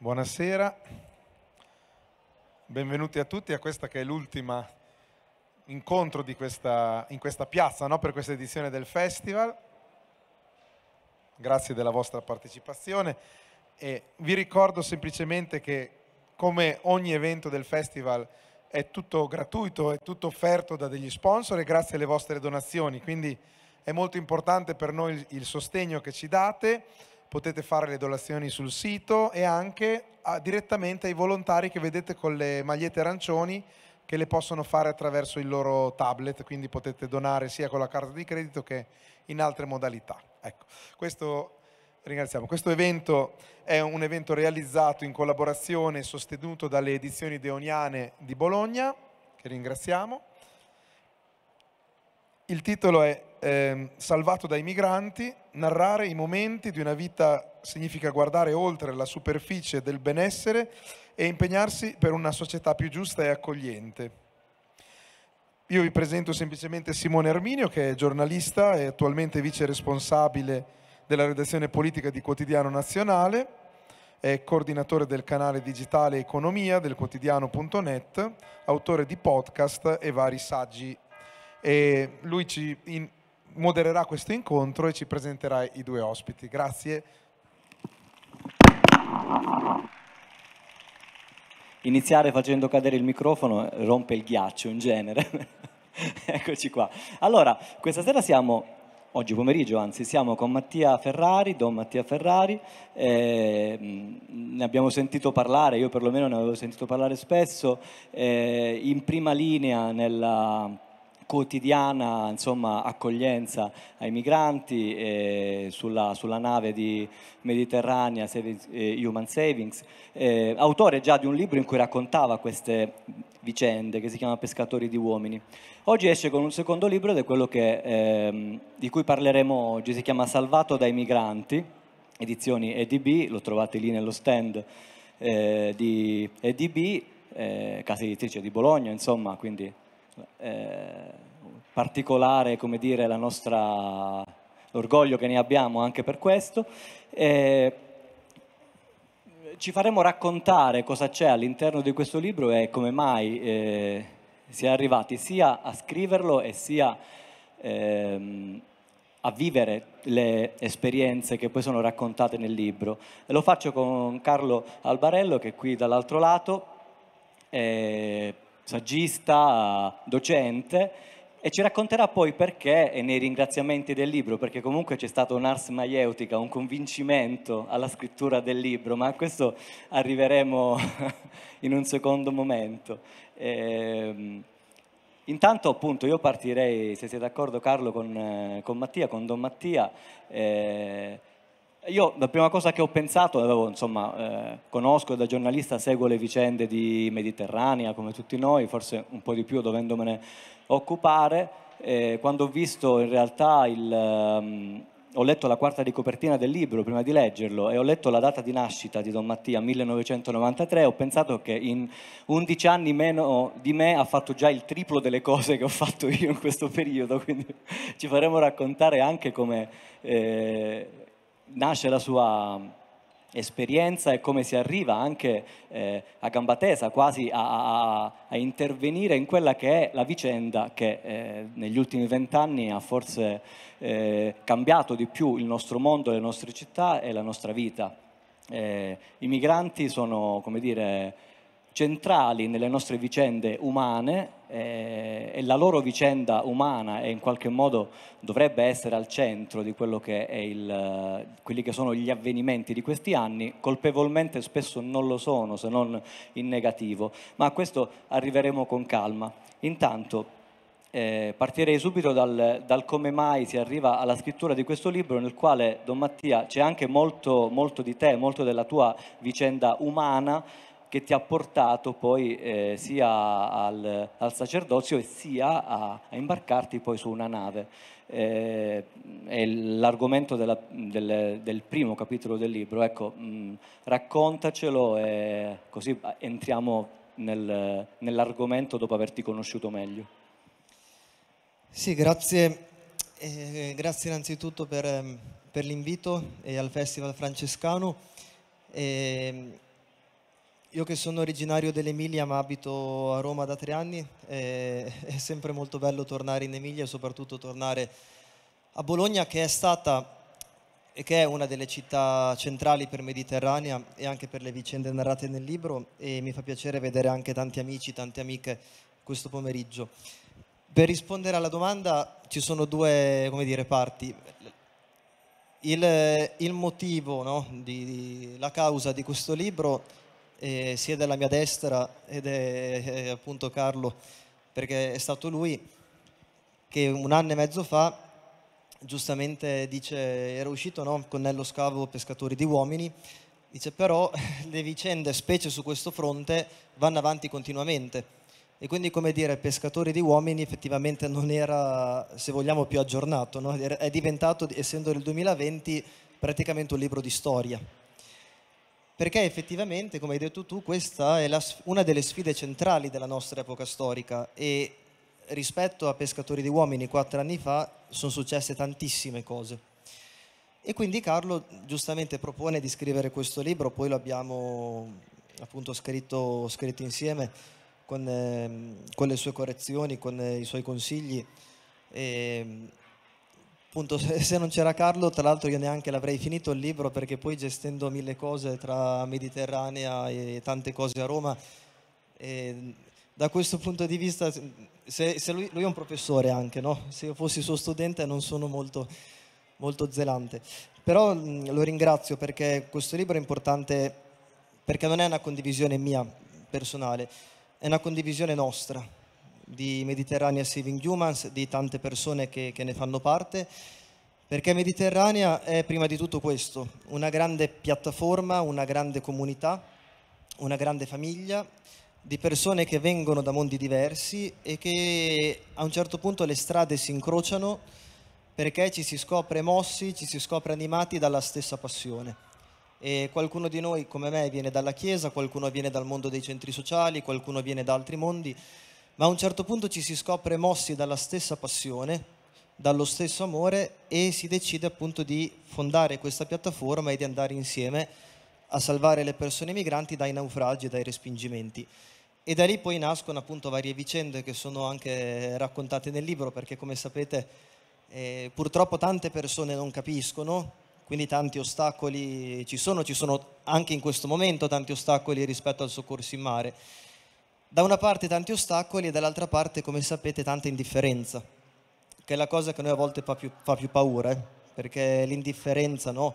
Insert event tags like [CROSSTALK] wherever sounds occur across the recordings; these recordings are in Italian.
Buonasera, benvenuti a tutti a questa che è l'ultima incontro questa, in questa piazza no? per questa edizione del festival. Grazie della vostra partecipazione e vi ricordo semplicemente che come ogni evento del festival è tutto gratuito, è tutto offerto da degli sponsor e grazie alle vostre donazioni, quindi è molto importante per noi il sostegno che ci date potete fare le donazioni sul sito e anche a, ah, direttamente ai volontari che vedete con le magliette arancioni che le possono fare attraverso il loro tablet, quindi potete donare sia con la carta di credito che in altre modalità. Ecco, questo ringraziamo. Questo evento è un evento realizzato in collaborazione e sostenuto dalle edizioni deoniane di Bologna, che ringraziamo. Il titolo è eh, salvato dai migranti, narrare i momenti di una vita significa guardare oltre la superficie del benessere e impegnarsi per una società più giusta e accogliente. Io vi presento semplicemente Simone Arminio, che è giornalista e attualmente vice responsabile della redazione politica di Quotidiano Nazionale, è coordinatore del canale digitale Economia del quotidiano.net, autore di podcast e vari saggi. E lui ci in, modererà questo incontro e ci presenterà i due ospiti. Grazie. Iniziare facendo cadere il microfono rompe il ghiaccio in genere. [LAUGHS] Eccoci qua. Allora, questa sera siamo, oggi pomeriggio anzi, siamo con Mattia Ferrari, Don Mattia Ferrari, eh, ne abbiamo sentito parlare, io perlomeno ne avevo sentito parlare spesso, eh, in prima linea nella quotidiana insomma, accoglienza ai migranti eh, sulla, sulla, nave di Mediterranea Savings, eh, Human Savings, eh, autore già di un libro in cui raccontava queste vicende che si chiama Pescatori di uomini. Oggi esce con un secondo libro ed è quello che, ehm, di cui parleremo oggi, si chiama Salvato dai migranti, edizioni EDB, lo trovate lì nello stand eh, di EDB, eh, casa editrice di Bologna, insomma, quindi eh, particolare, come dire, la nostra, l'orgoglio che ne abbiamo anche per questo. Eh, ci faremo raccontare cosa c'è all'interno di questo libro e come mai eh, si è arrivati sia a scriverlo e sia ehm, a vivere le esperienze che poi sono raccontate nel libro. E lo faccio con Carlo Albarello che è qui dall'altro lato. Eh, saggista, docente, e ci racconterà poi perché, e nei ringraziamenti del libro, perché comunque c'è stato un'ars maieutica, un convincimento alla scrittura del libro, ma a questo arriveremo [LAUGHS] in un secondo momento. E, ehm, intanto appunto io partirei, se siete d'accordo Carlo, con, eh, con Mattia, con Don Mattia, eh, io la prima cosa che ho pensato, insomma, eh, conosco da giornalista, seguo le vicende di Mediterranea come tutti noi, forse un po' di più dovendomene occupare. Eh, quando ho visto in realtà il... Um, ho letto la quarta di copertina del libro prima di leggerlo e ho letto la data di nascita di Don Mattia, 1993, ho pensato che in 11 anni meno di me ha fatto già il triplo delle cose che ho fatto [LAUGHS] io in questo periodo, quindi ci faremo raccontare anche come... Eh, nasce la sua mm, esperienza e come si arriva anche eh, a gamba tesa quasi a, a, a, intervenire in quella che è la vicenda che eh, negli ultimi vent'anni ha forse eh, cambiato di più il nostro mondo, le nostre città e la nostra vita. Eh, I migranti sono, come dire, centrali nelle nostre vicende umane eh, e la loro vicenda umana e in qualche modo dovrebbe essere al centro di che il, eh, quelli che sono gli avvenimenti di questi anni, colpevolmente spesso non lo sono se non in negativo, ma a questo arriveremo con calma. Intanto eh, partirei subito dal, dal, come mai si arriva alla scrittura di questo libro nel quale Don Mattia c'è anche molto, molto di te, molto della tua vicenda umana che ti ha portato poi eh, sia al, al, sacerdozio e sia a, a, imbarcarti poi su una nave. Eh, è l'argomento della, del, del, primo capitolo del libro, ecco, mh, mm, raccontacelo e così ah, entriamo nel, nell'argomento dopo averti conosciuto meglio. Sì, grazie, eh, grazie innanzitutto per, mm, per l'invito al Festival Francescano. E ehm, io che sono originario dell'Emilia ma abito a Roma da tre anni, eh, è sempre molto bello tornare in Emilia e soprattutto tornare a Bologna che è stata e che è una delle città centrali per Mediterranea e anche per le vicende narrate nel libro e mi fa piacere vedere anche tanti amici, tante amiche questo pomeriggio. Per rispondere alla domanda ci sono due dire, parti. Il, il motivo, no, di, di, la causa di questo libro eh, siede alla mia destra ed è, è eh, appunto Carlo, perché è stato lui che un anno e mezzo fa giustamente dice, era uscito no, con Nello Scavo Pescatori di Uomini, dice però [LAUGHS] le vicende, specie su questo fronte, vanno avanti continuamente. E quindi, come dire, pescatori di uomini effettivamente non era, se vogliamo, più aggiornato, no? è diventato, essendo il 2020, praticamente un libro di storia perché effettivamente, come hai detto tu, questa è la, una delle sfide centrali della nostra epoca storica e rispetto a Pescatori di Uomini quattro anni fa sono successe tantissime cose. E quindi Carlo giustamente propone di scrivere questo libro, poi lo abbiamo appunto scritto, scritto insieme con, eh, con, le sue correzioni, con eh, i suoi consigli. E, ehm, appunto se non c'era Carlo, tra l'altro io neanche l'avrei finito il libro perché poi gestendo mille cose tra Mediterranea e tante cose a Roma, e da questo punto di vista, se, se lui, lui, è un professore anche, no? se io fossi suo studente non sono molto, molto zelante, però mh, lo ringrazio perché questo libro è importante perché non è una condivisione mia personale, è una condivisione nostra di Mediterranea Saving Humans, di tante persone che, che ne fanno parte, perché Mediterranea è prima di tutto questo, una grande piattaforma, una grande comunità, una grande famiglia di persone che vengono da mondi diversi e che a un certo punto le strade si incrociano perché ci si scopre mossi, ci si scopre animati dalla stessa passione. E qualcuno di noi, come me, viene dalla Chiesa, qualcuno viene dal mondo dei centri sociali, qualcuno viene da altri mondi ma a un certo punto ci si scopre mossi dalla stessa passione, dallo stesso amore e si decide appunto di fondare questa piattaforma e di andare insieme a salvare le persone migranti dai naufragi e dai respingimenti. E da lì poi nascono appunto varie vicende che sono anche raccontate nel libro, perché come sapete eh, purtroppo tante persone non capiscono, quindi tanti ostacoli ci sono, ci sono anche in questo momento tanti ostacoli rispetto al soccorso in mare da una parte tanti ostacoli e dall'altra parte, come sapete, tanta indifferenza, che è la cosa che a noi a volte fa più, fa più paura, eh? perché l'indifferenza, no?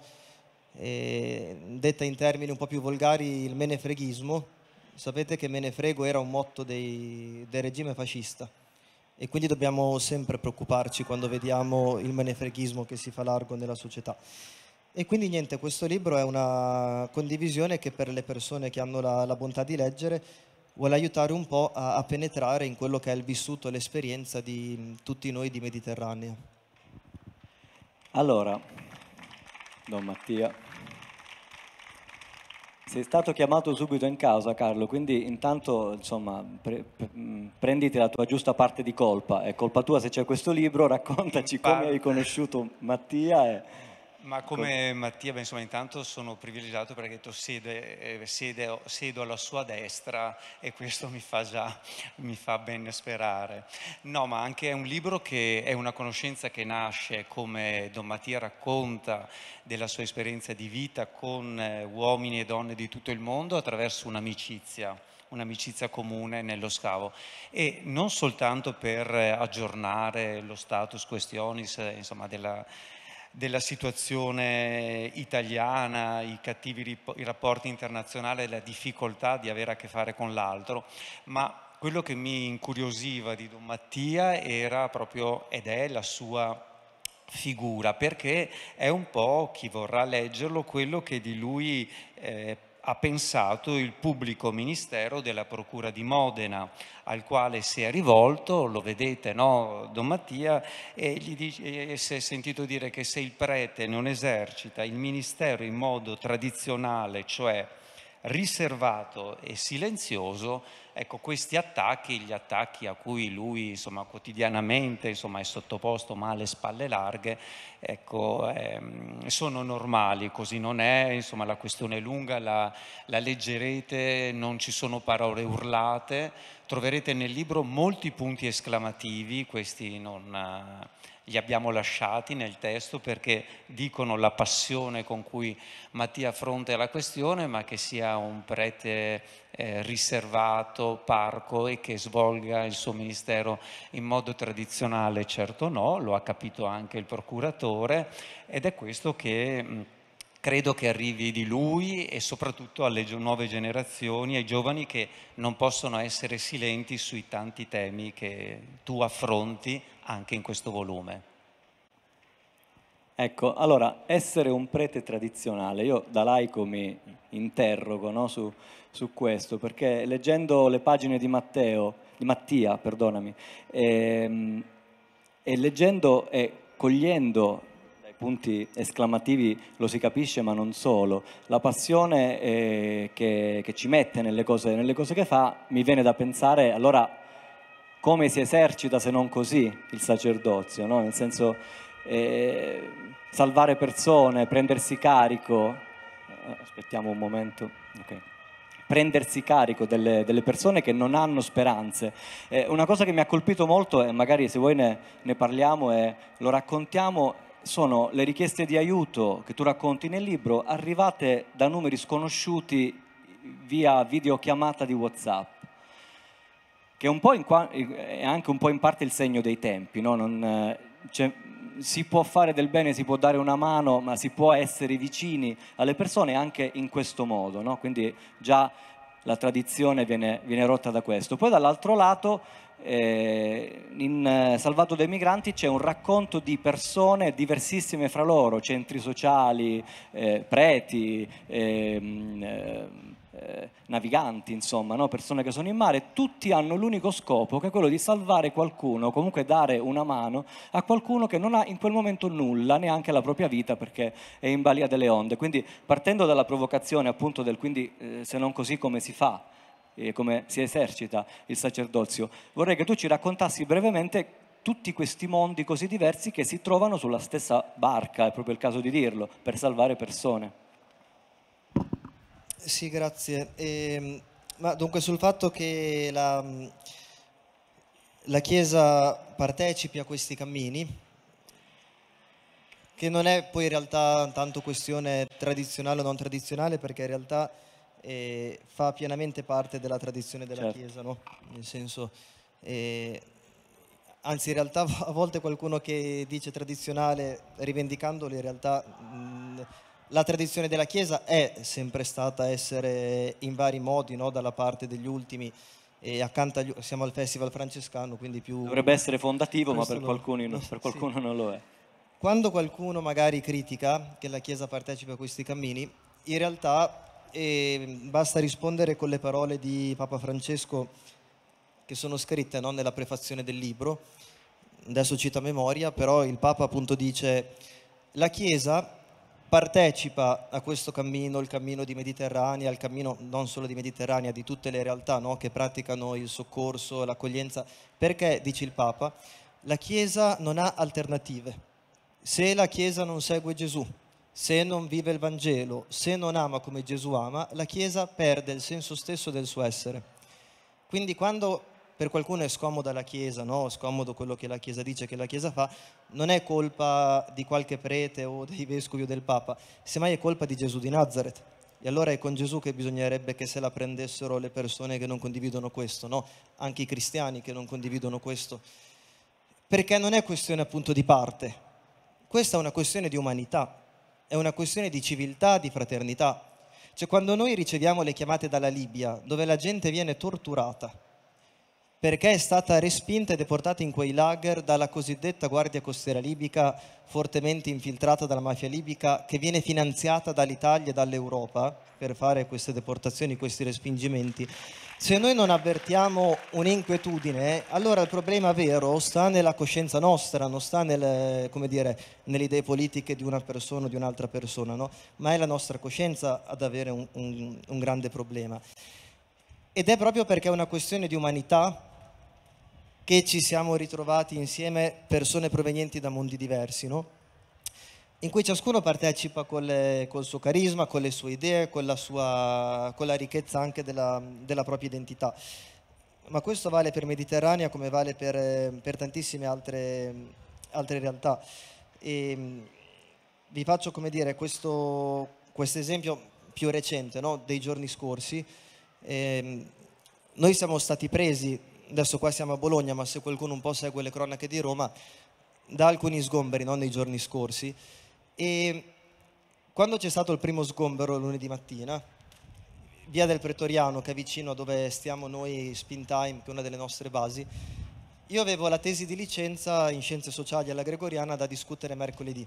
E, detta in termini un po' più volgari, il menefreghismo, sapete che menefrego era un motto dei, del regime fascista e quindi dobbiamo sempre preoccuparci quando vediamo il menefreghismo che si fa largo nella società. E quindi niente, questo libro è una condivisione che per le persone che hanno la, la bontà di leggere vuole aiutare un po' a, a penetrare in quello che è il vissuto, l'esperienza di mm, tutti noi di Mediterraneo. Allora, Don Mattia, sei stato chiamato subito in causa Carlo, quindi intanto insomma, pre- pre- mm, prenditi la tua giusta parte di colpa, è colpa tua se c'è questo libro, raccontaci come hai conosciuto Mattia. E ma come Mattia, insomma, intanto sono privilegiato perché tu siedo eh, alla sua destra e questo mi fa già, mi fa ben sperare. No, ma anche è un libro che è una conoscenza che nasce, come Don Mattia racconta della sua esperienza di vita con eh, uomini e donne di tutto il mondo attraverso un'amicizia un'amicizia comune nello scavo e non soltanto per eh, aggiornare lo status questionis insomma, della, della situazione italiana, i cattivi rip- i rapporti internazionali, la difficoltà di avere a che fare con l'altro, ma quello che mi incuriosiva di Don Mattia era proprio, ed è la sua figura, perché è un po', chi vorrà leggerlo, quello che di lui eh, ha pensato il pubblico ministero della Procura di Modena, al quale si è rivolto, lo vedete, no, Don Mattia, e, dice, e si è sentito dire che se il prete non esercita il ministero in modo tradizionale, cioè riservato e silenzioso, Ecco, questi attacchi, gli attacchi a cui lui insomma, quotidianamente insomma, è sottoposto ma alle spalle larghe, ecco, ehm, sono normali, così non è, insomma, la questione è lunga, la, la leggerete, non ci sono parole urlate, troverete nel libro molti punti esclamativi, questi non eh, li abbiamo lasciati nel testo perché dicono la passione con cui Mattia affronta la questione, ma che sia un prete eh, riservato, parco e che svolga il suo ministero in modo tradizionale, certo no, lo ha capito anche il procuratore ed è questo che... Mh, mm, credo che arrivi di lui e soprattutto alle nuove generazioni, ai giovani che non possono essere silenti sui tanti temi che tu affronti anche in questo volume. Ecco, allora, essere un prete tradizionale, io da laico mi interrogo no, su, su, questo, perché leggendo le pagine di, Matteo, di Mattia, perdonami, e, ehm, e leggendo e cogliendo dai punti esclamativi, lo si capisce, ma non solo, la passione eh, che, che, ci mette nelle cose, nelle cose che fa, mi viene da pensare, allora, come si esercita se non così il sacerdozio, no? nel senso eh, salvare persone, prendersi carico, eh, aspettiamo un momento, okay. prendersi carico delle, delle, persone che non hanno speranze. Eh, una cosa che mi ha colpito molto, e magari se voi ne, ne parliamo e lo raccontiamo, sono le richieste di aiuto che tu racconti nel libro arrivate da numeri sconosciuti via videochiamata di Whatsapp che è, qua, è anche un po' in parte il segno dei tempi, no? non, cioè, si può fare del bene, si può dare una mano, ma si può essere vicini alle persone anche in questo modo, no? quindi già la tradizione viene, viene rotta da questo. Poi dall'altro lato eh, in eh, Salvato dei migranti c'è un racconto di persone diversissime fra loro, centri sociali, eh, preti, ehm, eh, eh, naviganti, insomma, no? persone che sono in mare, tutti hanno l'unico scopo che è quello di salvare qualcuno, comunque dare una mano a qualcuno che non ha in quel momento nulla, neanche la propria vita perché è in balia delle onde. Quindi partendo dalla provocazione appunto del quindi eh, se non così come si fa, e come si esercita il sacerdozio, vorrei che tu ci raccontassi brevemente tutti questi mondi così diversi che si trovano sulla stessa barca, è proprio il caso di dirlo, per salvare persone. Sì, grazie. E, ehm, ma dunque sul fatto che la, la Chiesa partecipi a questi cammini, che non è poi in realtà tanto questione tradizionale o non tradizionale, perché in realtà eh, fa pienamente parte della tradizione della certo. Chiesa, no? Nel senso, eh, anzi in realtà [LAUGHS] a volte qualcuno che dice tradizionale rivendicandolo in realtà... Mh, la tradizione della Chiesa è sempre stata essere in vari modi no? dalla parte degli ultimi e accanto agli, siamo al Festival Francescano, quindi più... Dovrebbe essere fondativo, ma per qualcuno, no, [LAUGHS] per qualcuno sì. non lo è. Quando qualcuno magari critica che la Chiesa partecipa a questi cammini, in realtà eh, basta rispondere con le parole di Papa Francesco che sono scritte no, nella prefazione del libro, adesso cito a memoria, però il Papa appunto dice la Chiesa partecipa a questo cammino, il cammino di Mediterranea, il cammino non solo di Mediterranea, di tutte le realtà no? che praticano il soccorso, l'accoglienza, perché, dice il Papa, la Chiesa non ha alternative. Se la Chiesa non segue Gesù, se non vive il Vangelo, se non ama come Gesù ama, la Chiesa perde il senso stesso del suo essere. Quindi quando per qualcuno è scomoda la Chiesa, no? scomodo quello che la Chiesa dice, che la Chiesa fa, non è colpa di qualche prete o dei vescovi o del Papa, semmai è colpa di Gesù di Nazareth. E allora è con Gesù che bisognerebbe che se la prendessero le persone che non condividono questo, no? anche i cristiani che non condividono questo, perché non è questione appunto di parte, questa è una questione di umanità, è una questione di civiltà, di fraternità. Cioè quando noi riceviamo le chiamate dalla Libia, dove la gente viene torturata, perché è stata respinta e deportata in quei lager dalla cosiddetta Guardia Costiera Libica, fortemente infiltrata dalla mafia libica, che viene finanziata dall'Italia e dall'Europa per fare queste deportazioni, questi respingimenti. Se noi non avvertiamo un'inquietudine, allora il problema vero sta nella coscienza nostra, non sta nel, dire, nelle idee politiche di una persona o di un'altra persona, no? ma è la nostra coscienza ad avere un, un, un grande problema. Ed è proprio perché è una questione di umanità che ci siamo ritrovati insieme persone provenienti da mondi diversi, no? in cui ciascuno partecipa le, col suo carisma, con le sue idee, con la, sua, con la ricchezza anche della, della, propria identità. Ma questo vale per Mediterranea come vale per, per tantissime altre, altre realtà. E ehm, vi faccio come dire, questo esempio più recente no? dei giorni scorsi. E ehm, noi siamo stati presi adesso qua siamo a Bologna, ma se qualcuno un po' segue le cronache di Roma, da alcuni sgomberi no? nei giorni scorsi. E quando c'è stato il primo sgombero lunedì mattina, via del Pretoriano, che è vicino a dove stiamo noi, Spin Time, che è una delle nostre basi, io avevo la tesi di licenza in scienze sociali alla Gregoriana da discutere mercoledì.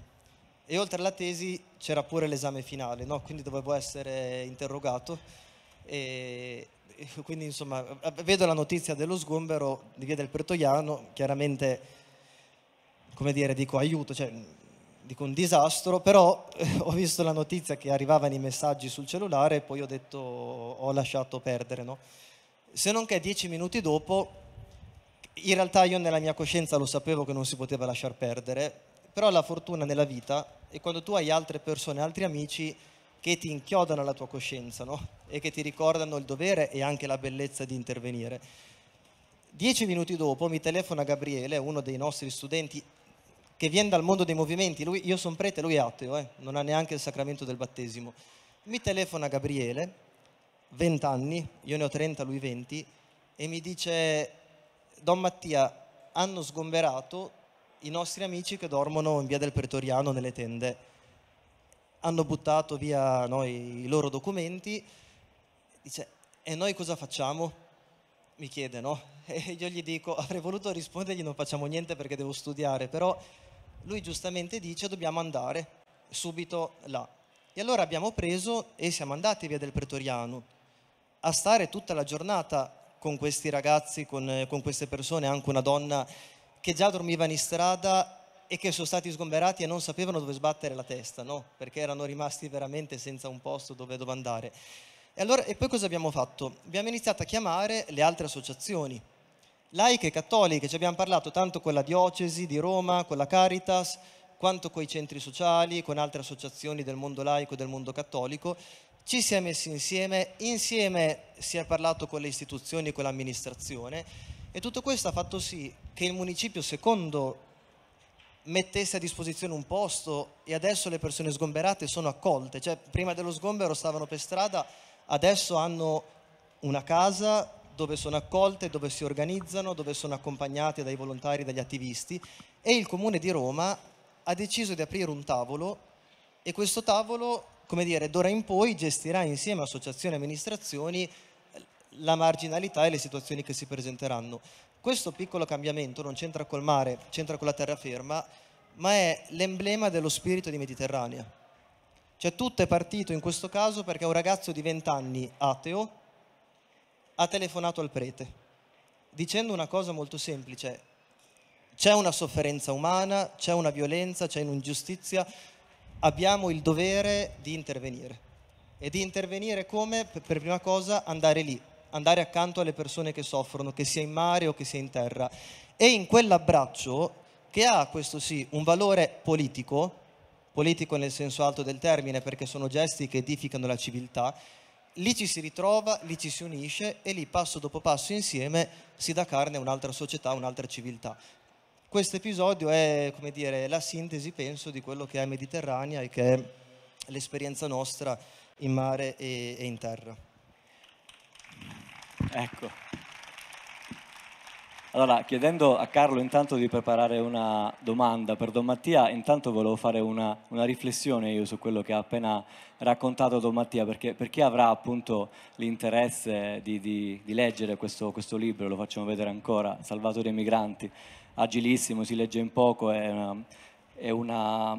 E oltre alla tesi c'era pure l'esame finale, no? quindi dovevo essere interrogato. E, [LAUGHS] quindi insomma vedo la notizia dello sgombero di via del Pertoiano, chiaramente come dire dico aiuto, cioè dico un disastro, però [LAUGHS] ho visto la notizia che arrivavano i messaggi sul cellulare e poi ho detto ho lasciato perdere, no? Se non che dieci minuti dopo, in realtà io nella mia coscienza lo sapevo che non si poteva lasciar perdere, però la fortuna nella vita è quando tu hai altre persone, altri amici che ti inchiodano alla tua coscienza no? e che ti ricordano il dovere e anche la bellezza di intervenire. Dieci minuti dopo mi telefona Gabriele, uno dei nostri studenti che viene dal mondo dei movimenti, lui, io sono prete, lui è ateo, eh? non ha neanche il sacramento del battesimo. Mi telefona Gabriele, 20 anni, io ne ho 30, lui 20, e mi dice, Don Mattia, hanno sgomberato i nostri amici che dormono in via del Pretoriano nelle tende hanno buttato via no, i, loro documenti, dice, e noi cosa facciamo? Mi chiede, no? [LAUGHS] E io gli dico, avrei voluto rispondergli non facciamo niente perché devo studiare, però lui giustamente dice dobbiamo andare subito là. E allora abbiamo preso e siamo andati via del Pretoriano a stare tutta la giornata con questi ragazzi, con, con queste persone, anche una donna che già dormiva in strada e che sono stati sgomberati e non sapevano dove sbattere la testa, no? perché erano rimasti veramente senza un posto dove, dove andare. E, allora, e poi cosa abbiamo fatto? Abbiamo iniziato a chiamare le altre associazioni, laiche e cattoliche, ci abbiamo parlato tanto con la diocesi di Roma, con la Caritas, quanto con i centri sociali, con altre associazioni del mondo laico e del mondo cattolico, ci si è messi insieme, insieme si è parlato con le istituzioni e con l'amministrazione e tutto questo ha fatto sì che il municipio, secondo mettesse a disposizione un posto e adesso le persone sgomberate sono accolte, cioè prima dello sgombero stavano per strada, adesso hanno una casa dove sono accolte, dove si organizzano, dove sono accompagnate dai volontari, dagli attivisti e il comune di Roma ha deciso di aprire un tavolo e questo tavolo, come dire, d'ora in poi gestirà insieme a associazioni e amministrazioni la marginalità e le situazioni che si presenteranno. Questo piccolo cambiamento non c'entra col mare, c'entra con la terraferma, ma è l'emblema dello spirito di Mediterranea. Cioè tutto è partito in questo caso perché un ragazzo di 20 anni, ateo, ha telefonato al prete dicendo una cosa molto semplice. C'è una sofferenza umana, c'è una violenza, c'è un'ingiustizia, abbiamo il dovere di intervenire. E di intervenire come? Per prima cosa andare lì, andare accanto alle persone che soffrono, che sia in mare o che sia in terra. E in quell'abbraccio, che ha questo sì un valore politico, politico nel senso alto del termine, perché sono gesti che edificano la civiltà, lì ci si ritrova, lì ci si unisce e lì passo dopo passo insieme si dà carne a un'altra società, a un'altra civiltà. Questo episodio è, come dire, la sintesi, penso, di quello che è Mediterranea e che è l'esperienza nostra in mare e in terra. Ecco. Allora, chiedendo a Carlo intanto di preparare una domanda per Don Mattia, intanto volevo fare una, una riflessione io su quello che ha appena raccontato Don Mattia, perché per chi avrà appunto l'interesse di, di, di leggere questo, questo, libro, lo facciamo vedere ancora, Salvato dei migranti, agilissimo, si legge in poco, è una, è una,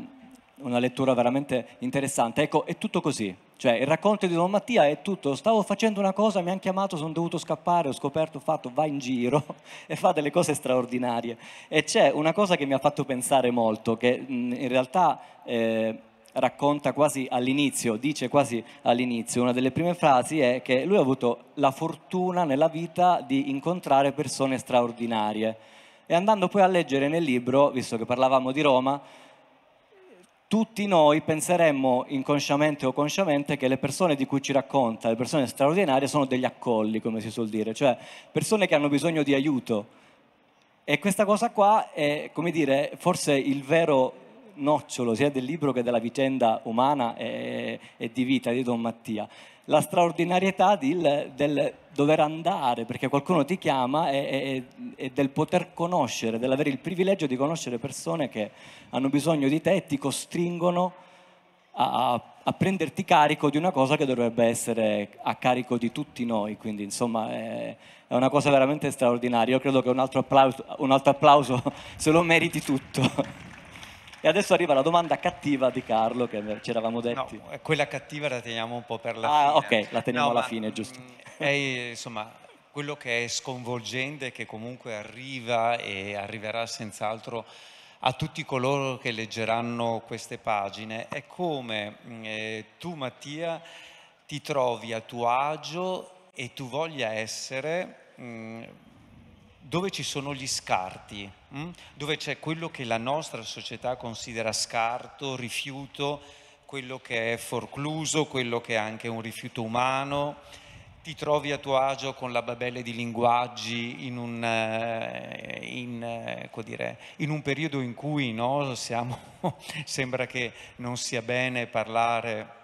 una lettura veramente interessante. Ecco, è tutto così, cioè, il racconto di Don Mattia è tutto, stavo facendo una cosa, mi hanno chiamato, sono dovuto scappare, ho scoperto, ho fatto, va in giro [LAUGHS] e fa delle cose straordinarie. E c'è una cosa che mi ha fatto pensare molto, che in realtà eh, racconta quasi all'inizio, dice quasi all'inizio, una delle prime frasi è che lui ha avuto la fortuna nella vita di incontrare persone straordinarie. E andando poi a leggere nel libro, visto che parlavamo di Roma, tutti noi penseremmo inconsciamente o consciamente che le persone di cui ci racconta, le persone straordinarie, sono degli accolli, come si suol dire, cioè persone che hanno bisogno di aiuto. E questa cosa qua è, come dire, forse il vero nocciolo sia del libro che della vicenda umana e, e di vita di Don Mattia la straordinarietà del, del dover andare perché qualcuno ti chiama e, e, e del poter conoscere, dell'avere il privilegio di conoscere persone che hanno bisogno di te e ti costringono a, a, prenderti carico di una cosa che dovrebbe essere a carico di tutti noi. Quindi, insomma, è, è una cosa veramente straordinaria. Io credo che un altro applauso, un altro applauso [LAUGHS] se lo meriti tutto. E adesso arriva la domanda cattiva di Carlo che ci eravamo detti. No, eh, quella cattiva la teniamo un po' per la ah, fine. Ah, ok, la teniamo no, alla fine, mm, giusto. È, insomma, quello che è sconvolgente, che comunque arriva e arriverà senz'altro a tutti coloro che leggeranno queste pagine, è come mm, eh, tu, Mattia, ti trovi a tuo agio e tu voglia essere... Mh, mm, dove ci sono gli scarti, mm? dove c'è quello che la nostra società considera scarto, rifiuto, quello che è forcluso, quello che è anche un rifiuto umano, ti trovi a tuo agio con la babele di linguaggi in un, eh, in, eh, dire, in un periodo in cui no, siamo, [LAUGHS] sembra che non sia bene parlare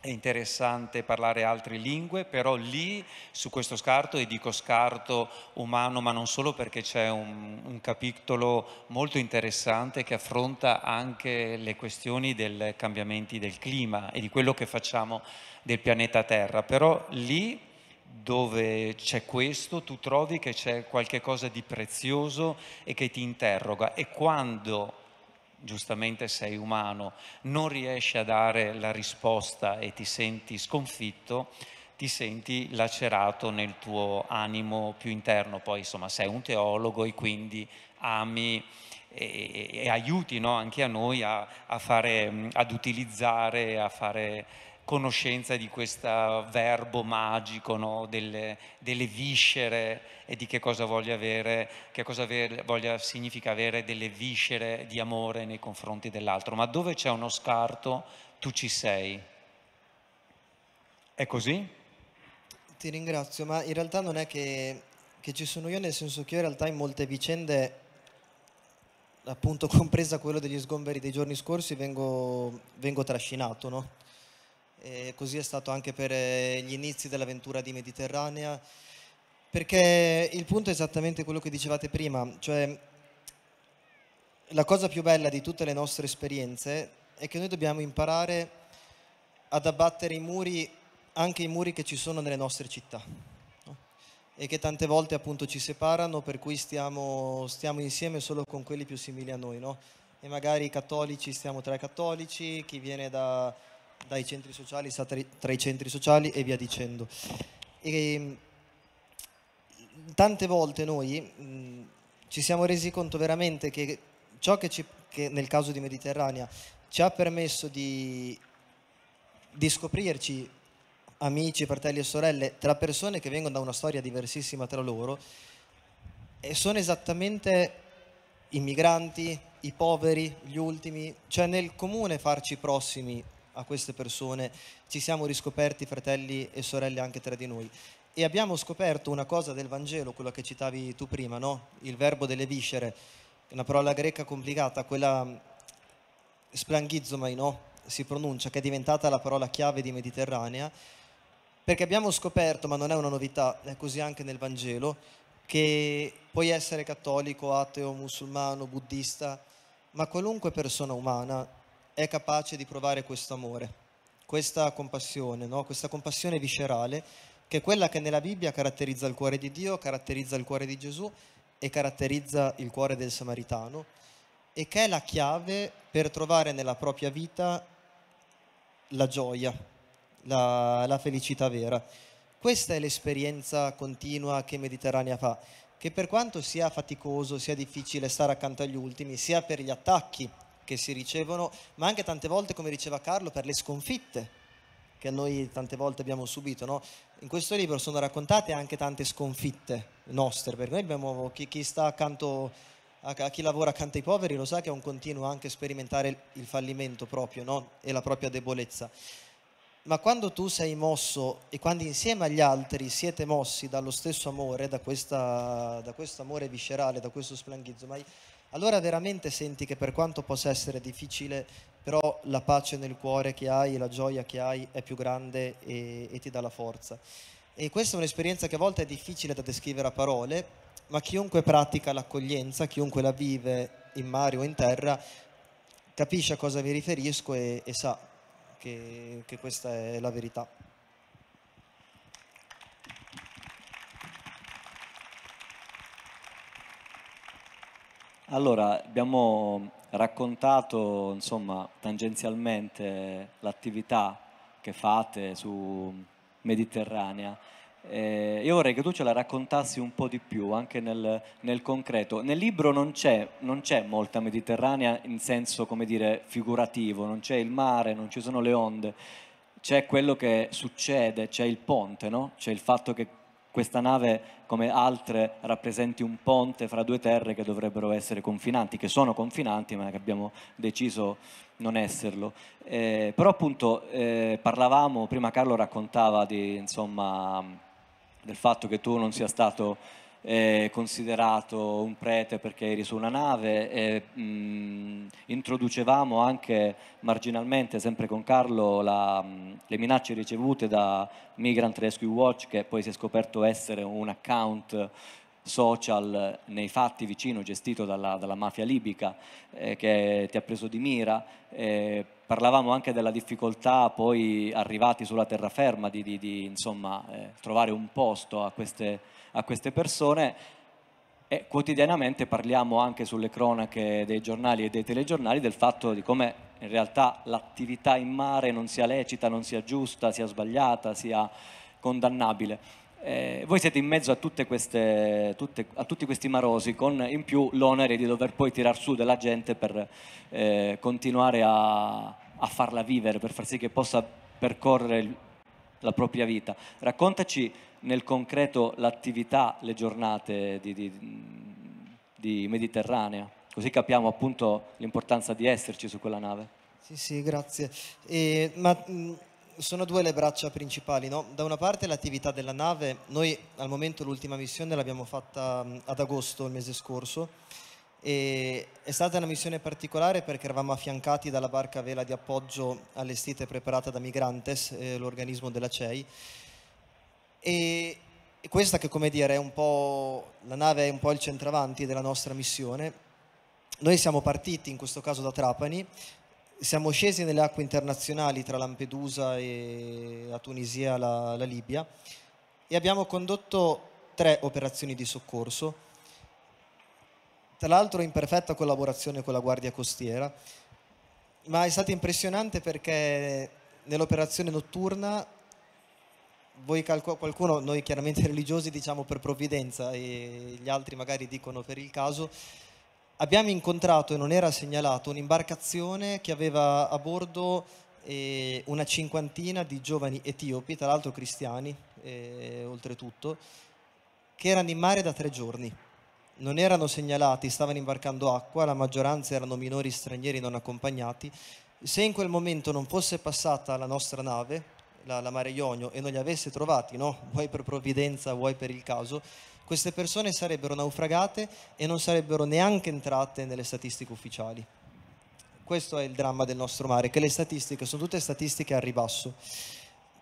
è interessante parlare altre lingue, però lì su questo scarto, e dico scarto umano, ma non solo perché c'è un, un capitolo molto interessante che affronta anche le questioni dei cambiamenti del clima e di quello che facciamo del pianeta Terra, però lì dove c'è questo, tu trovi che c'è qualche cosa di prezioso e che ti interroga e quando giustamente sei umano, non riesci a dare la risposta e ti senti sconfitto, ti senti lacerato nel tuo animo più interno. Poi insomma sei un teologo e quindi ami e, e, e aiuti no, anche a noi a, a fare, ad utilizzare, a fare conoscenza di questo verbo magico, no? delle, delle, viscere e di che cosa, voglia, avere, che cosa avere, voglia significa avere delle viscere di amore nei confronti dell'altro. Ma dove c'è uno scarto, tu ci sei. È così? Ti ringrazio, ma in realtà non è che, che ci sono io, nel senso che io in realtà in molte vicende appunto [LAUGHS] compresa quello degli sgomberi dei giorni scorsi, vengo, vengo trascinato, no? e così è stato anche per eh, gli inizi dell'avventura di Mediterranea, perché il punto è esattamente quello che dicevate prima, cioè la cosa più bella di tutte le nostre esperienze è che noi dobbiamo imparare ad abbattere i muri, anche i muri che ci sono nelle nostre città e che tante volte appunto ci separano, per cui stiamo, stiamo insieme solo con quelli più simili a noi, no? E magari i cattolici stiamo tra i cattolici, chi viene da, dai centri sociali, sta tra i centri sociali e via dicendo. E, ehm, tante volte noi mh, mm, ci siamo resi conto veramente che ciò che, ci, che, nel caso di Mediterranea ci ha permesso di, di scoprirci amici, fratelli e sorelle, tra persone che vengono da una storia diversissima tra loro, e sono esattamente i migranti, i poveri, gli ultimi, cioè nel comune farci prossimi a queste persone, ci siamo riscoperti fratelli e sorelle anche tra di noi. E abbiamo scoperto una cosa del Vangelo, quella che citavi tu prima, no? il verbo delle viscere, una parola greca complicata, quella mm, splanghizomai, no? si pronuncia, che è diventata la parola chiave di Mediterranea, perché abbiamo scoperto, ma non è una novità, è così anche nel Vangelo, che puoi essere cattolico, ateo, musulmano, buddista, ma qualunque persona umana è capace di provare questo amore, questa compassione, no? questa compassione viscerale, che è quella che nella Bibbia caratterizza il cuore di Dio, caratterizza il cuore di Gesù e caratterizza il cuore del Samaritano, e che è la chiave per trovare nella propria vita la gioia, la, la felicità vera. Questa è l'esperienza continua che Mediterranea fa, che per quanto sia faticoso, sia difficile stare accanto agli ultimi, sia per gli attacchi che si ricevono, ma anche tante volte, come diceva Carlo, per le sconfitte che noi tante volte abbiamo subito. No? In questo libro sono raccontate anche tante sconfitte nostre, perché noi abbiamo chi, chi sta accanto a, a, chi lavora accanto ai poveri lo sa che è un continuo anche sperimentare il, fallimento proprio no? e la propria debolezza. Ma quando tu sei mosso e quando insieme agli altri siete mossi dallo stesso amore, da, questo amore viscerale, da questo splanghizzo, allora veramente senti che per quanto possa essere difficile, però la pace nel cuore che hai, la gioia che hai è più grande e, e ti dà la forza. E questa è un'esperienza che a volte è difficile da descrivere a parole, ma chiunque pratica l'accoglienza, chiunque la vive in mare o in terra, capisce a cosa mi riferisco e, e sa che, che questa è la verità. Allora, abbiamo raccontato insomma, tangenzialmente l'attività che fate su Mediterranea. Eh, io vorrei che tu ce la raccontassi un po' di più, anche nel, nel concreto. Nel libro non c'è, non c'è, molta Mediterranea in senso, come dire, figurativo, non c'è il mare, non ci sono le onde, c'è quello che succede, c'è il ponte, no? C'è il fatto che questa nave, come altre, rappresenti un ponte fra due terre che dovrebbero essere confinanti, che sono confinanti, ma che abbiamo deciso non esserlo. Eh, però appunto eh, parlavamo, prima Carlo raccontava di, insomma, del fatto che tu non sia stato è considerato un prete perché eri su una nave e mh, introducevamo anche marginalmente, sempre con Carlo, la, mh, le minacce ricevute da Migrant Rescue Watch che poi si è scoperto essere un account social eh, nei fatti vicino gestito dalla, dalla mafia libica eh, che ti ha preso di mira. Eh, parlavamo anche della difficoltà poi arrivati sulla terraferma di, di, di insomma, eh, trovare un posto a queste, a queste persone. E quotidianamente parliamo anche sulle cronache dei giornali e dei telegiornali del fatto di come in realtà l'attività in mare non sia lecita, non sia giusta, sia sbagliata, sia condannabile. Eh, voi siete in mezzo a, queste, tutte, a, tutti questi marosi con in più l'onere di dover poi tirar su della gente per eh, continuare a, a, farla vivere, per far sì che possa percorrere la propria vita. Raccontaci nel concreto l'attività, le giornate di, di, di Mediterranea, così capiamo appunto l'importanza di esserci su quella nave. Sì, sì, grazie. E, ma, mh sono due le braccia principali, no? da una parte l'attività della nave, noi al momento l'ultima missione l'abbiamo fatta ad agosto il mese scorso e è stata una missione particolare perché eravamo affiancati dalla barca vela di appoggio allestita e preparata da Migrantes, eh, l'organismo della CEI e questa che come dire è un po' la nave è un po' il centravanti della nostra missione. Noi siamo partiti in questo caso da Trapani, siamo scesi nelle acque internazionali tra Lampedusa e la Tunisia la, la Libia e abbiamo condotto tre operazioni di soccorso, tra l'altro in perfetta collaborazione con la Guardia Costiera, ma è stato impressionante perché nell'operazione notturna voi calco- qualcuno, noi chiaramente [LAUGHS] religiosi diciamo per provvidenza e gli altri magari dicono per il caso, abbiamo incontrato e non era segnalato un'imbarcazione che aveva a bordo eh, una cinquantina di giovani etiopi, tra l'altro cristiani eh, oltretutto, che erano in mare da tre giorni. Non erano segnalati, stavano imbarcando acqua, la maggioranza erano minori stranieri non accompagnati. Se in quel momento non fosse passata la nostra nave, la, la Mare Ionio, e non li avesse trovati, no? vuoi per provvidenza, vuoi per il caso, queste persone sarebbero naufragate e non sarebbero neanche entrate nelle statistiche ufficiali. Questo è il dramma del nostro mare, che le statistiche sono tutte statistiche a ribasso.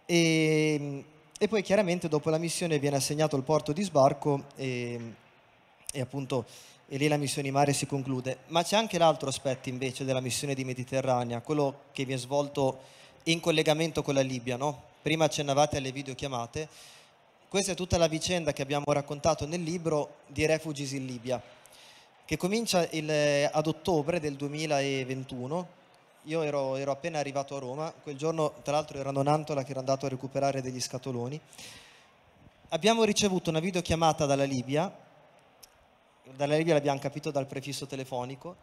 E, e poi chiaramente dopo la missione viene assegnato il porto di sbarco e, e appunto e lì la missione in mare si conclude. Ma c'è anche l'altro aspetto invece della missione di Mediterranea, quello che viene svolto in collegamento con la Libia. No? Prima accennavate alle videochiamate questa è tutta la vicenda che abbiamo raccontato nel libro di Refugees in Libia, che comincia il, eh, ad ottobre del 2021. Io ero, ero, appena arrivato a Roma, quel giorno tra l'altro era Nonantola che era andato a recuperare degli scatoloni. Abbiamo ricevuto una videochiamata dalla Libia, dalla Libia l'abbiamo capito dal prefisso telefonico,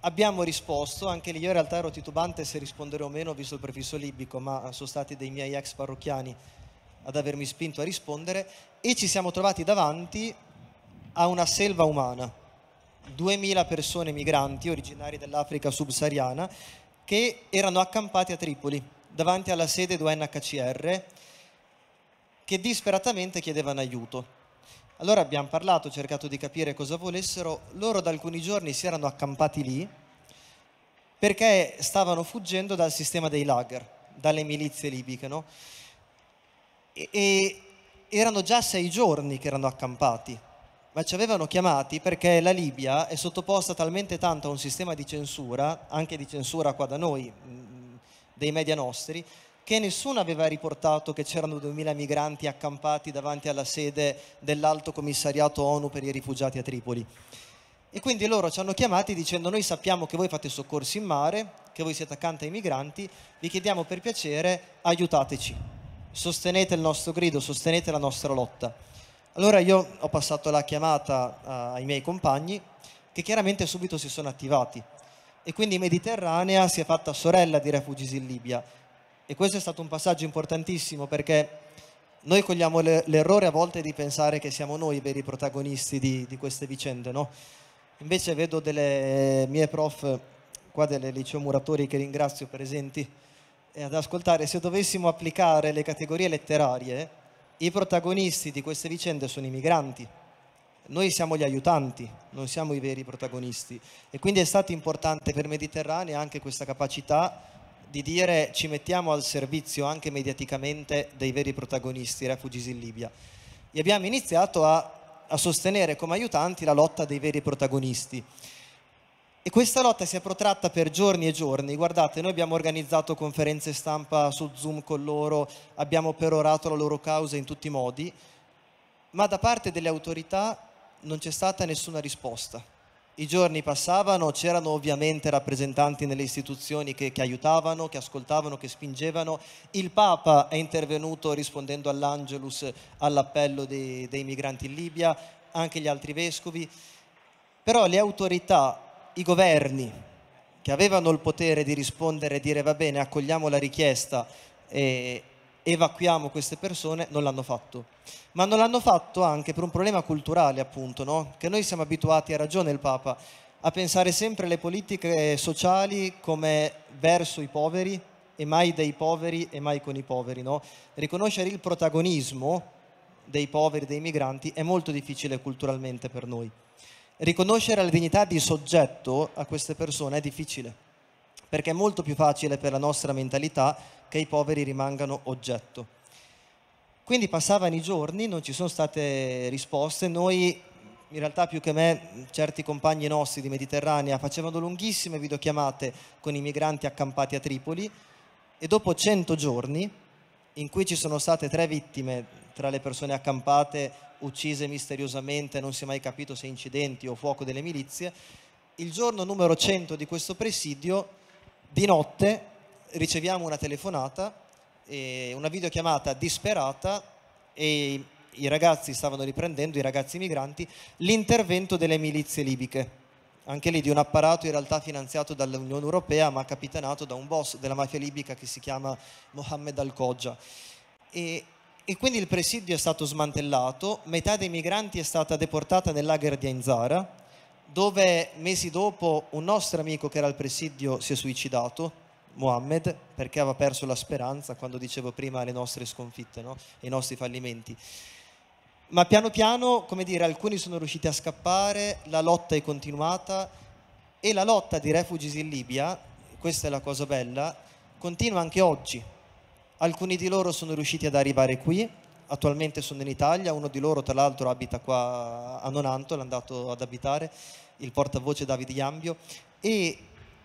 Abbiamo risposto, anche lì io in realtà ero titubante se rispondere o meno visto il prefisso libico, ma sono stati dei miei ex parrocchiani ad avermi spinto a rispondere e ci siamo trovati davanti a una selva umana. 2000 persone migranti originari dell'Africa subsahariana che erano accampati a Tripoli davanti alla sede dell'UNHCR che disperatamente chiedevano aiuto. Allora abbiamo parlato, cercato di capire cosa volessero. Loro da alcuni giorni si erano accampati lì perché stavano fuggendo dal sistema dei lager, dalle milizie libiche, no? e, erano già sei giorni che erano accampati, ma ci avevano chiamati perché la Libia è sottoposta talmente tanto a un sistema di censura, anche di censura qua da noi, mm, dei media nostri, che nessuno aveva riportato che c'erano 2000 migranti accampati davanti alla sede dell'Alto Commissariato ONU per i rifugiati a Tripoli. E quindi loro ci hanno chiamati dicendo noi sappiamo che voi fate soccorsi in mare, che voi siete accanto ai migranti, vi chiediamo per piacere aiutateci sostenete il nostro grido, sostenete la nostra lotta. Allora io ho passato la chiamata eh, ai miei compagni che chiaramente subito si sono attivati e quindi Mediterranea si è fatta sorella di Refugees in Libia e questo è stato un passaggio importantissimo perché noi cogliamo l'errore a volte di pensare che siamo noi i veri protagonisti di, di queste vicende, no? Invece vedo delle eh, mie prof, qua delle liceo muratori che ringrazio presenti, e ad ascoltare, se dovessimo applicare le categorie letterarie, i protagonisti di queste vicende sono i migranti. Noi siamo gli aiutanti, non siamo i veri protagonisti. E quindi è stata importante per Mediterranea anche questa capacità di dire ci mettiamo al servizio anche mediaticamente dei veri protagonisti, i refugi in Libia. E abbiamo iniziato a, a sostenere come aiutanti la lotta dei veri protagonisti. E questa lotta si è protratta per giorni e giorni. Guardate, noi abbiamo organizzato conferenze stampa su Zoom con loro, abbiamo perorato la loro causa in tutti i modi, ma da parte delle autorità non c'è stata nessuna risposta. I giorni passavano, c'erano ovviamente rappresentanti nelle istituzioni che, che aiutavano, che ascoltavano, che spingevano. Il Papa è intervenuto rispondendo all'Angelus, all'appello dei, dei migranti in Libia, anche gli altri vescovi. Però le autorità i governi che avevano il potere di rispondere e dire va bene, accogliamo la richiesta e evacuiamo queste persone, non l'hanno fatto. Ma non l'hanno fatto anche per un problema culturale, appunto, no? che noi siamo abituati, ha ragione il Papa, a pensare sempre alle politiche sociali come verso i poveri e mai dei poveri e mai con i poveri. No? Riconoscere il protagonismo dei poveri, dei migranti, è molto difficile culturalmente per noi riconoscere la dignità di soggetto a queste persone è difficile, perché è molto più facile per la nostra mentalità che i poveri rimangano oggetto. Quindi passavano i giorni, non ci sono state risposte, noi in realtà più che me certi compagni nostri di Mediterranea facevano lunghissime videochiamate con i migranti accampati a Tripoli e dopo 100 giorni in cui ci sono state tre vittime tra le persone accampate uccise misteriosamente, non si è mai capito se incidenti o fuoco delle milizie, il giorno numero 100 di questo presidio, di notte, riceviamo una telefonata, una videochiamata disperata e i ragazzi stavano riprendendo, i ragazzi migranti, l'intervento delle milizie libiche. Anche lì di un apparato in realtà finanziato dall'Unione Europea ma capitanato da un boss della mafia libica che si chiama Mohammed Al-Koja. E quindi il presidio è stato smantellato, metà dei migranti è stata deportata nel lager di Ainzara, dove mesi dopo un nostro amico che era al presidio si è suicidato, Mohammed, perché aveva perso la speranza quando dicevo prima le nostre sconfitte, no? i nostri fallimenti. Ma piano piano, come dire, alcuni sono riusciti a scappare, la lotta è continuata e la lotta di refugees in Libia, questa è la cosa bella, continua anche oggi Alcuni di loro sono riusciti ad arrivare qui, attualmente sono in Italia, uno di loro tra l'altro abita qua a Nonanto, l'è andato ad abitare, il portavoce Davide Iambio, e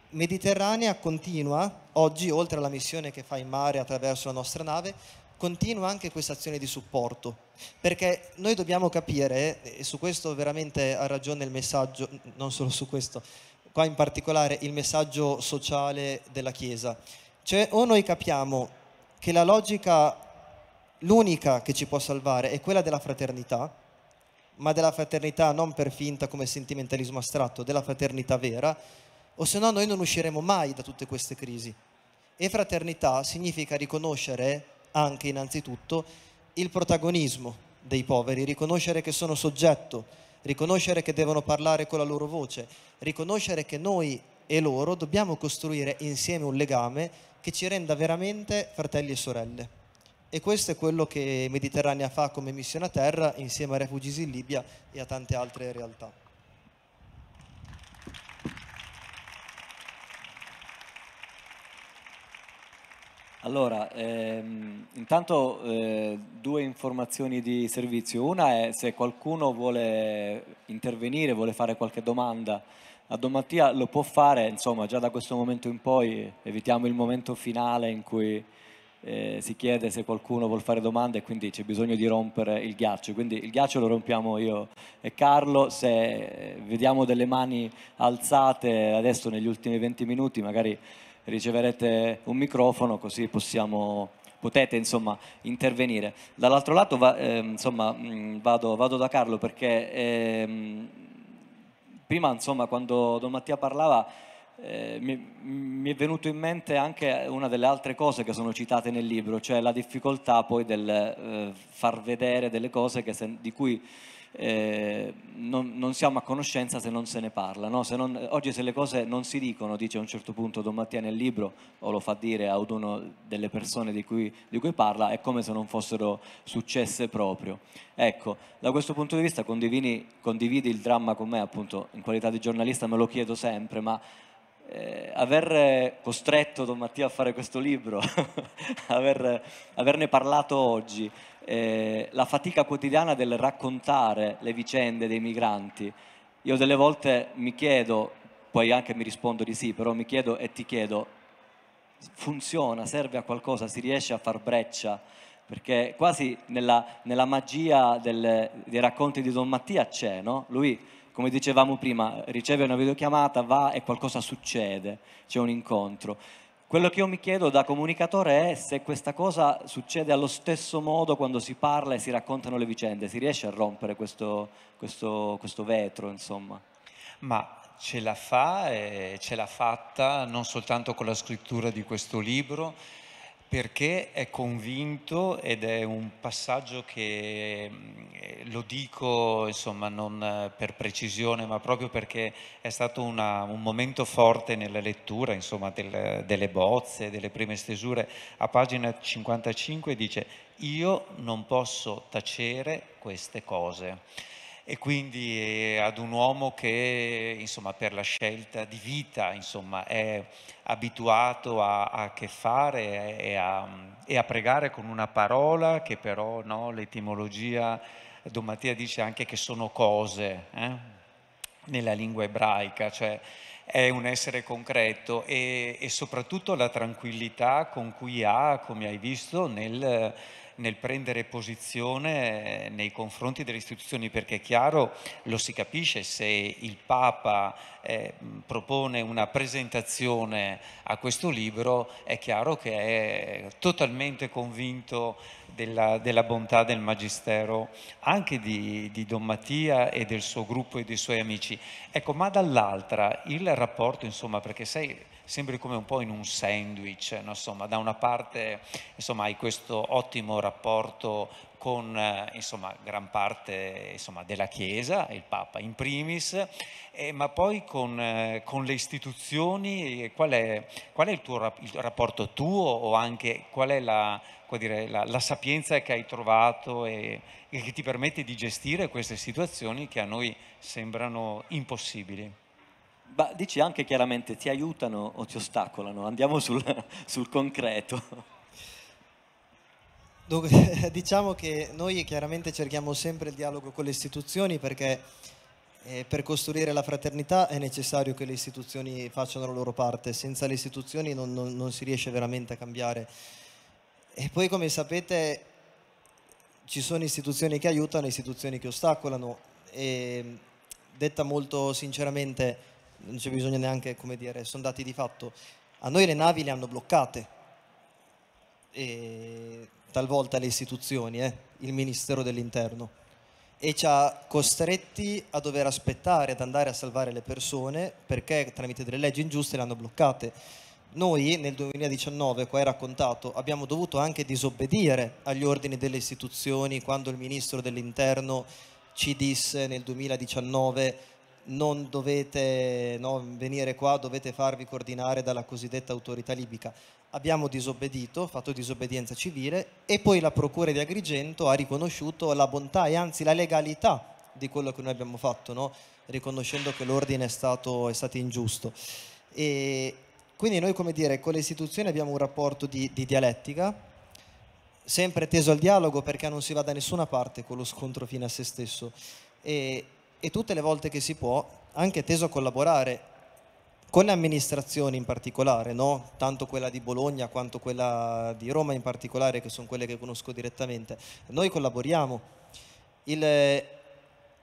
Mediterranea continua, oggi oltre alla missione che fa in mare attraverso la nostra nave, continua anche questa azione di supporto, perché noi dobbiamo capire, e su questo veramente ha ragione il messaggio, non solo su questo, qua in particolare il messaggio sociale della Chiesa, cioè o noi capiamo che la logica, l'unica che ci può salvare è quella della fraternità, ma della fraternità non per finta come sentimentalismo astratto, della fraternità vera, o se no noi non usciremo mai da tutte queste crisi. E fraternità significa riconoscere anche innanzitutto il protagonismo dei poveri, riconoscere che sono soggetto, riconoscere che devono parlare con la loro voce, riconoscere che noi e loro dobbiamo costruire insieme un legame che ci renda veramente fratelli e sorelle. E questo è quello che Mediterranea fa come missione a terra insieme a Refugees in Libia e a tante altre realtà. Allora, ehm, intanto eh, due informazioni di servizio. Una è se qualcuno vuole intervenire, vuole fare qualche domanda a Don Mattia lo può fare, insomma già da questo momento in poi evitiamo il momento finale in cui eh, si chiede se qualcuno vuole fare domande e quindi c'è bisogno di rompere il ghiaccio, quindi il ghiaccio lo rompiamo io e Carlo, se eh, vediamo delle mani alzate adesso negli ultimi 20 minuti magari riceverete un microfono così possiamo potete insomma, intervenire. Dall'altro lato va, eh, insomma, mm, vado, vado, da Carlo perché eh, prima insomma, quando Don Mattia parlava eh, mi, mi, è venuto in mente anche una delle altre cose che sono citate nel libro, cioè la difficoltà poi del eh, far vedere delle cose se, di cui eh, non, non, siamo a conoscenza se non se ne parla. No? Se non, oggi se le cose non si dicono, dice a un certo punto Don Mattia nel libro, o lo fa dire ad una delle persone di cui, di cui parla, è come se non fossero successe proprio. Ecco, da questo punto di vista condividi, condividi il dramma con me, appunto, in qualità di giornalista me lo chiedo sempre, ma eh, aver costretto Don Mattia a fare questo libro, [LAUGHS] aver, averne parlato oggi, eh, la fatica quotidiana del raccontare le vicende dei migranti. Io delle volte mi chiedo, poi anche mi rispondo di sì, però mi chiedo e ti chiedo, funziona, serve a qualcosa, si riesce a far breccia? Perché quasi nella, nella magia delle, dei racconti di Don Mattia c'è, no? Lui come dicevamo prima, riceve una videochiamata, va e qualcosa succede, c'è un incontro. Quello che io mi chiedo da comunicatore è se questa cosa succede allo stesso modo quando si parla e si raccontano le vicende, si riesce a rompere questo, questo, questo vetro, insomma. Ma ce la fa e eh, ce l'ha fatta non soltanto con la scrittura di questo libro, perché è convinto ed è un passaggio che eh, lo dico insomma non eh, per precisione ma proprio perché è stato una, un momento forte nella lettura insomma del, delle bozze, delle prime stesure. A pagina 55 dice io non posso tacere queste cose e quindi eh, ad un uomo che insomma, per la scelta di vita insomma, è abituato a, a che fare e a, e a, pregare con una parola che però no, l'etimologia, Don Mattia dice anche che sono cose eh? nella lingua ebraica, cioè è un essere concreto e, e soprattutto la tranquillità con cui ha, come hai visto, nel nel prendere posizione eh, nei confronti delle istituzioni, perché è chiaro, lo si capisce, se il Papa eh, propone una presentazione a questo libro, è chiaro che è totalmente convinto della, della bontà del Magistero, anche di, di Don Mattia e del suo gruppo e dei suoi amici. Ecco, ma dall'altra il rapporto, insomma, perché sei sembri come un po' in un sandwich, no? insomma, da una parte insomma, hai questo ottimo rapporto con eh, insomma, gran parte insomma, della Chiesa, il Papa in primis, eh, ma poi con, eh, con le istituzioni, eh, qual è, qual è, il tuo il rapporto tuo o anche qual è la, dire, la, la sapienza che hai trovato e, e che ti permette di gestire queste situazioni che a noi sembrano impossibili? ma dici anche chiaramente ti aiutano o ti ostacolano, andiamo sul, [LAUGHS] sul concreto. Dunque, [LAUGHS] diciamo che noi chiaramente cerchiamo sempre il dialogo con le istituzioni perché eh, per costruire la fraternità è necessario che le istituzioni facciano la loro parte, senza le istituzioni non, non, non si riesce veramente a cambiare. E poi come sapete ci sono istituzioni che aiutano e istituzioni che ostacolano e detta molto sinceramente non c'è bisogno neanche, come dire, sono dati di fatto. A noi le navi le hanno bloccate, e talvolta le istituzioni, eh, il Ministero dell'Interno, e ci ha costretti a dover aspettare ad andare a salvare le persone perché tramite delle leggi ingiuste le hanno bloccate. Noi nel 2019, qua è raccontato, abbiamo dovuto anche disobbedire agli ordini delle istituzioni quando il Ministro dell'Interno ci disse nel 2019 non dovete no, venire qua, dovete farvi coordinare dalla cosiddetta autorità libica. Abbiamo disobbedito, fatto disobbedienza civile e poi la Procura di Agrigento ha riconosciuto la bontà e anzi la legalità di quello che noi abbiamo fatto, no? riconoscendo che l'ordine è stato, è stato ingiusto. E quindi noi, come dire, con le istituzioni abbiamo un rapporto di, di dialettica, sempre teso al dialogo perché non si va da nessuna parte con lo scontro fine a se stesso. E e tutte le volte che si può, anche teso a collaborare con le amministrazioni in particolare, no? tanto quella di Bologna quanto quella di Roma in particolare, che sono quelle che conosco direttamente. Noi collaboriamo Il,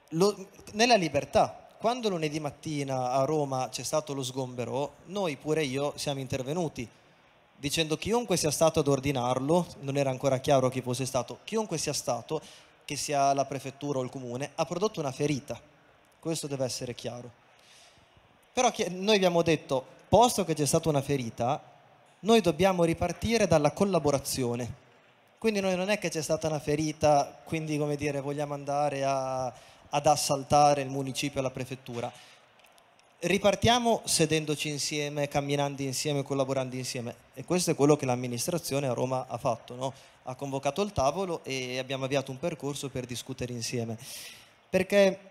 lo, nella libertà. Quando lunedì mattina a Roma c'è stato lo sgombero, noi pure io siamo intervenuti dicendo chiunque sia stato ad ordinarlo, non era ancora chiaro chi fosse stato, chiunque sia stato, che sia la prefettura o il comune, ha prodotto una ferita questo deve essere chiaro. Però noi abbiamo detto, posto che c'è stata una ferita, noi dobbiamo ripartire dalla collaborazione. Quindi noi non è che c'è stata una ferita, quindi come dire, vogliamo andare a, ad assaltare il municipio e la prefettura. Ripartiamo sedendoci insieme, camminando insieme, collaborando insieme. E questo è quello che l'amministrazione a Roma ha fatto. No? Ha convocato il tavolo e abbiamo avviato un percorso per discutere insieme. Perché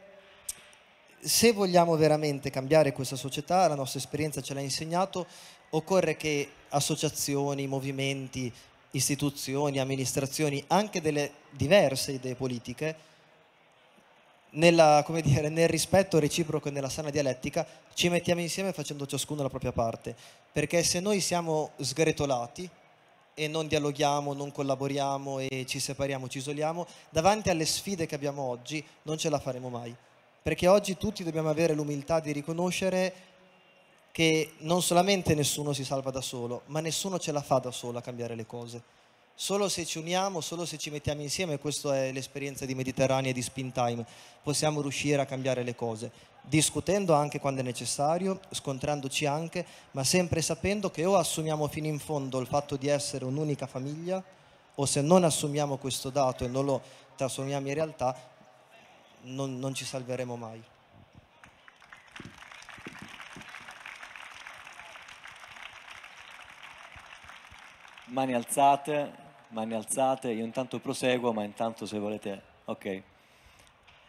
se vogliamo veramente cambiare questa società, la nostra esperienza ce l'ha insegnato, occorre che associazioni, movimenti, istituzioni, amministrazioni, anche delle diverse idee politiche, nella, dire, nel rispetto reciproco e nella sana dialettica, ci mettiamo insieme facendo ciascuno la propria parte. Perché se noi siamo sgretolati e non dialoghiamo, non collaboriamo e ci separiamo, ci isoliamo, davanti alle sfide che abbiamo oggi non ce la faremo mai perché oggi tutti dobbiamo avere l'umiltà di riconoscere che non solamente nessuno si salva da solo, ma nessuno ce la fa da solo a cambiare le cose. Solo se ci uniamo, solo se ci mettiamo insieme, questa è l'esperienza di Mediterranea e di Spin Time, possiamo riuscire a cambiare le cose, discutendo anche quando è necessario, scontrandoci anche, ma sempre sapendo che o assumiamo fino in fondo il fatto di essere un'unica famiglia, o se non assumiamo questo dato e non lo trasformiamo in realtà, non, non ci salveremo mai. Mani alzate, mani alzate, io intanto proseguo, ma intanto se volete... Ok.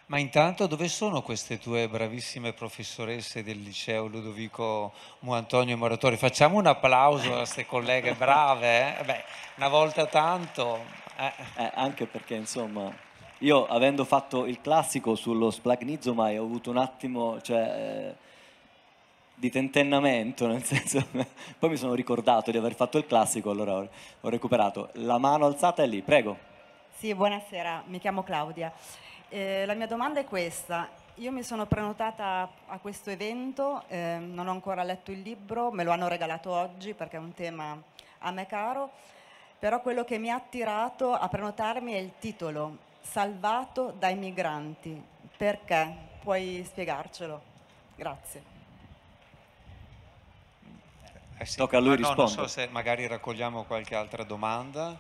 Ma intanto dove sono queste tue bravissime professoresse del liceo Ludovico Muantonio Moratori? Facciamo un applauso a queste colleghe brave, eh? Beh, una volta tanto. Eh. Eh, anche perché insomma io avendo fatto il classico sullo splagnizzo mai ho avuto un attimo cioè, eh, di tentennamento, nel [LAUGHS] senso, poi mi sono ricordato di aver fatto il classico, allora ho, ho recuperato. La mano alzata è lì, prego. Sì, buonasera, mi chiamo Claudia. Eh, la mia domanda è questa. Io mi sono prenotata a questo evento, eh, non ho ancora letto il libro, me lo hanno regalato oggi perché è un tema a me caro, però quello che mi ha attirato a prenotarmi è il titolo salvato dai migranti. Perché? Puoi spiegarcelo? Grazie. Eh sì, Tocca a lui rispondere. No, non so se magari raccogliamo qualche altra domanda.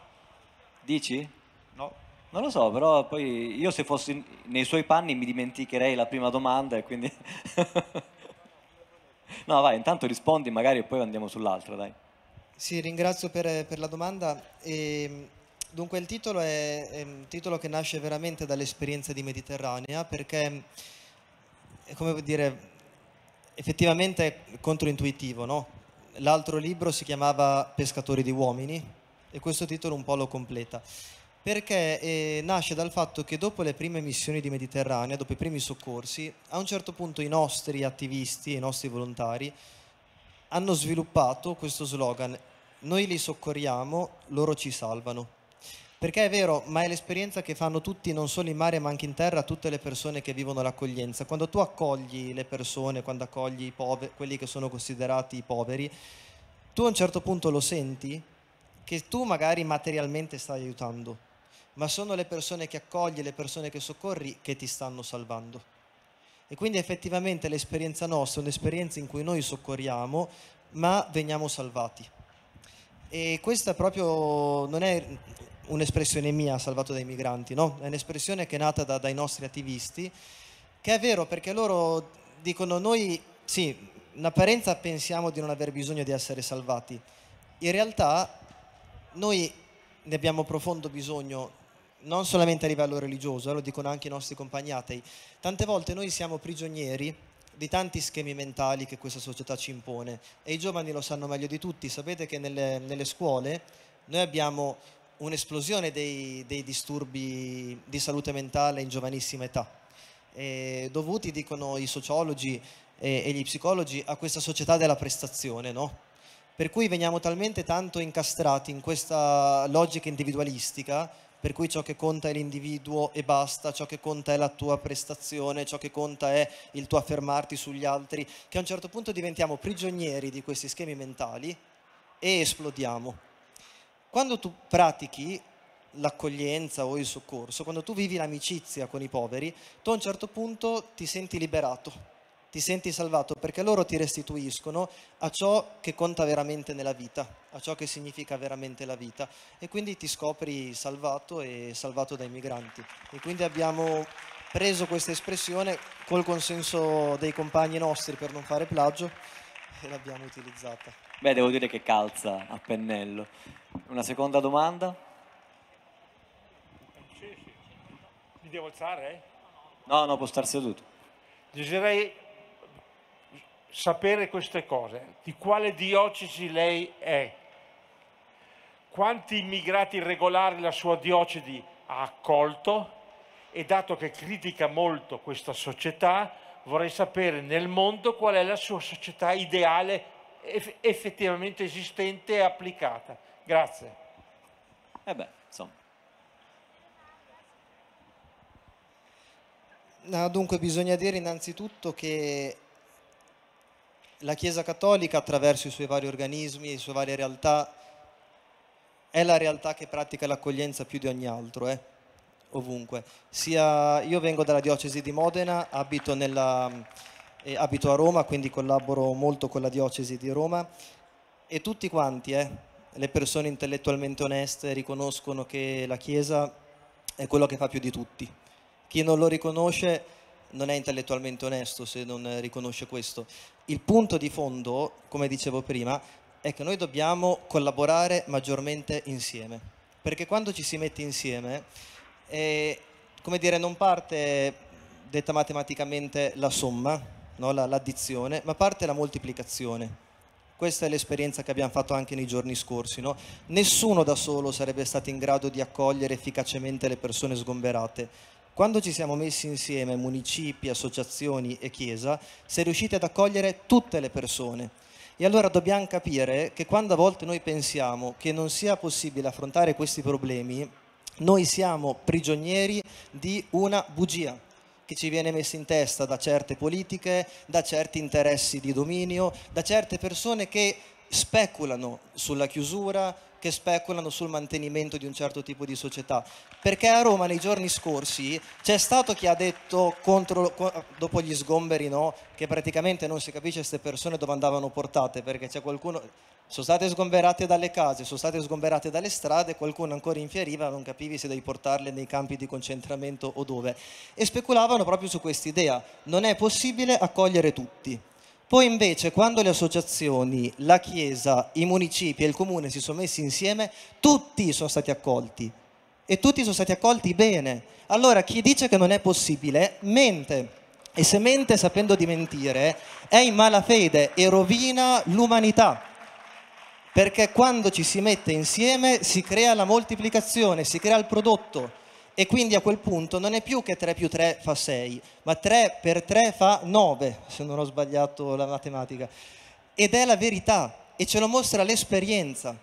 Dici? No. Non lo so, però poi io se fossi nei suoi panni mi dimenticherei la prima domanda e quindi... [LAUGHS] no, vai, intanto rispondi magari e poi andiamo sull'altra, dai. Sì, ringrazio per, per la domanda. E ehm, Dunque il titolo è, è, un titolo che nasce veramente dall'esperienza di Mediterranea perché, come dire, effettivamente è controintuitivo, no? L'altro libro si chiamava Pescatori di uomini e questo titolo un po' lo completa perché eh, nasce dal fatto che dopo le prime missioni di Mediterranea, dopo i primi soccorsi, a un certo punto i nostri attivisti, i nostri volontari hanno sviluppato questo slogan, noi li soccorriamo, loro ci salvano. Perché è vero, ma è l'esperienza che fanno tutti, non solo in mare ma anche in terra, tutte le persone che vivono l'accoglienza. Quando tu accogli le persone, quando accogli poveri, quelli che sono considerati i poveri, tu a un certo punto lo senti che tu magari materialmente stai aiutando, ma sono le persone che accogli, le persone che soccorri che ti stanno salvando. E quindi effettivamente l'esperienza nostra è un'esperienza in cui noi soccorriamo, ma veniamo salvati. E questa proprio non è un'espressione mia, salvato dai migranti, no? È un'espressione che è nata da, dai nostri attivisti, che è vero perché loro dicono noi, sì, in apparenza pensiamo di non aver bisogno di essere salvati, in realtà noi ne abbiamo profondo bisogno, non solamente a livello religioso, eh, lo dicono anche i nostri compagni atei, tante volte noi siamo prigionieri di tanti schemi mentali che questa società ci impone e i giovani lo sanno meglio di tutti, sapete che nelle, nelle scuole noi abbiamo un'esplosione dei, dei, disturbi di salute mentale in giovanissima età, eh, dovuti, dicono i sociologi e, e, gli psicologi, a questa società della prestazione, no? Per cui veniamo talmente tanto incastrati in questa logica individualistica, per cui ciò che conta è l'individuo e basta, ciò che conta è la tua prestazione, ciò che conta è il tuo affermarti sugli altri, che a un certo punto diventiamo prigionieri di questi schemi mentali e esplodiamo. Quando tu pratichi l'accoglienza o il soccorso, quando tu vivi l'amicizia con i poveri, tu a un certo punto ti senti liberato, ti senti salvato perché loro ti restituiscono a ciò che conta veramente nella vita, a ciò che significa veramente la vita e quindi ti scopri salvato e salvato dai migranti. E quindi abbiamo preso questa espressione col consenso dei compagni nostri per non fare plagio e l'abbiamo utilizzata. Beh, devo dire che calza a pennello. Una seconda domanda? Mi devo alzare? Eh? No, no, può star seduto. Desiderei sapere queste cose. Di quale diocesi lei è? Quanti immigrati irregolari la sua diocesi ha accolto? E dato che critica molto questa società, vorrei sapere nel mondo qual è la sua società ideale eff effettivamente esistente e applicata. Grazie. Eh beh, insomma. No, ah, dunque bisogna dire innanzitutto che la Chiesa Cattolica attraverso i suoi vari organismi e le sue varie realtà è la realtà che pratica l'accoglienza più di ogni altro, eh? ovunque. Sia, io vengo dalla diocesi di Modena, abito nella e abito a Roma, quindi collaboro molto con la diocesi di Roma e tutti quanti, eh, le persone intellettualmente oneste, riconoscono che la Chiesa è quello che fa più di tutti. Chi non lo riconosce non è intellettualmente onesto se non riconosce questo. Il punto di fondo, come dicevo prima, è che noi dobbiamo collaborare maggiormente insieme, perché quando ci si mette insieme, eh, come dire, non parte detta matematicamente la somma, no? l'addizione, ma parte la moltiplicazione. Questa è l'esperienza che abbiamo fatto anche nei giorni scorsi. No? Nessuno da solo sarebbe stato in grado di accogliere efficacemente le persone sgomberate. Quando ci siamo messi insieme, municipi, associazioni e chiesa, si è riusciti ad accogliere tutte le persone. E allora dobbiamo capire che quando a volte noi pensiamo che non sia possibile affrontare questi problemi, noi siamo prigionieri di una bugia che ci viene messa in testa da certe politiche, da certi interessi di dominio, da certe persone che speculano sulla chiusura, che speculano sul mantenimento di un certo tipo di società. Perché a Roma nei giorni scorsi c'è stato chi ha detto contro, dopo gli sgomberi no, che praticamente non si capisce queste persone dove andavano portate perché c'è qualcuno, sono state sgomberate dalle case, sono state sgomberate dalle strade, qualcuno ancora infieriva, non capivi se devi portarle nei campi di concentramento o dove. E speculavano proprio su quest'idea, non è possibile accogliere tutti. Poi invece quando le associazioni, la Chiesa, i municipi e il comune si sono messi insieme, tutti sono stati accolti e tutti sono stati accolti bene. Allora chi dice che non è possibile mente e se mente sapendo di mentire è in malafede e rovina l'umanità perché quando ci si mette insieme si crea la moltiplicazione, si crea il prodotto e quindi a quel punto non è più che 3 più 3 fa 6, ma 3 per 3 fa 9, se non ho sbagliato la matematica. Ed è la verità e ce lo mostra l'esperienza.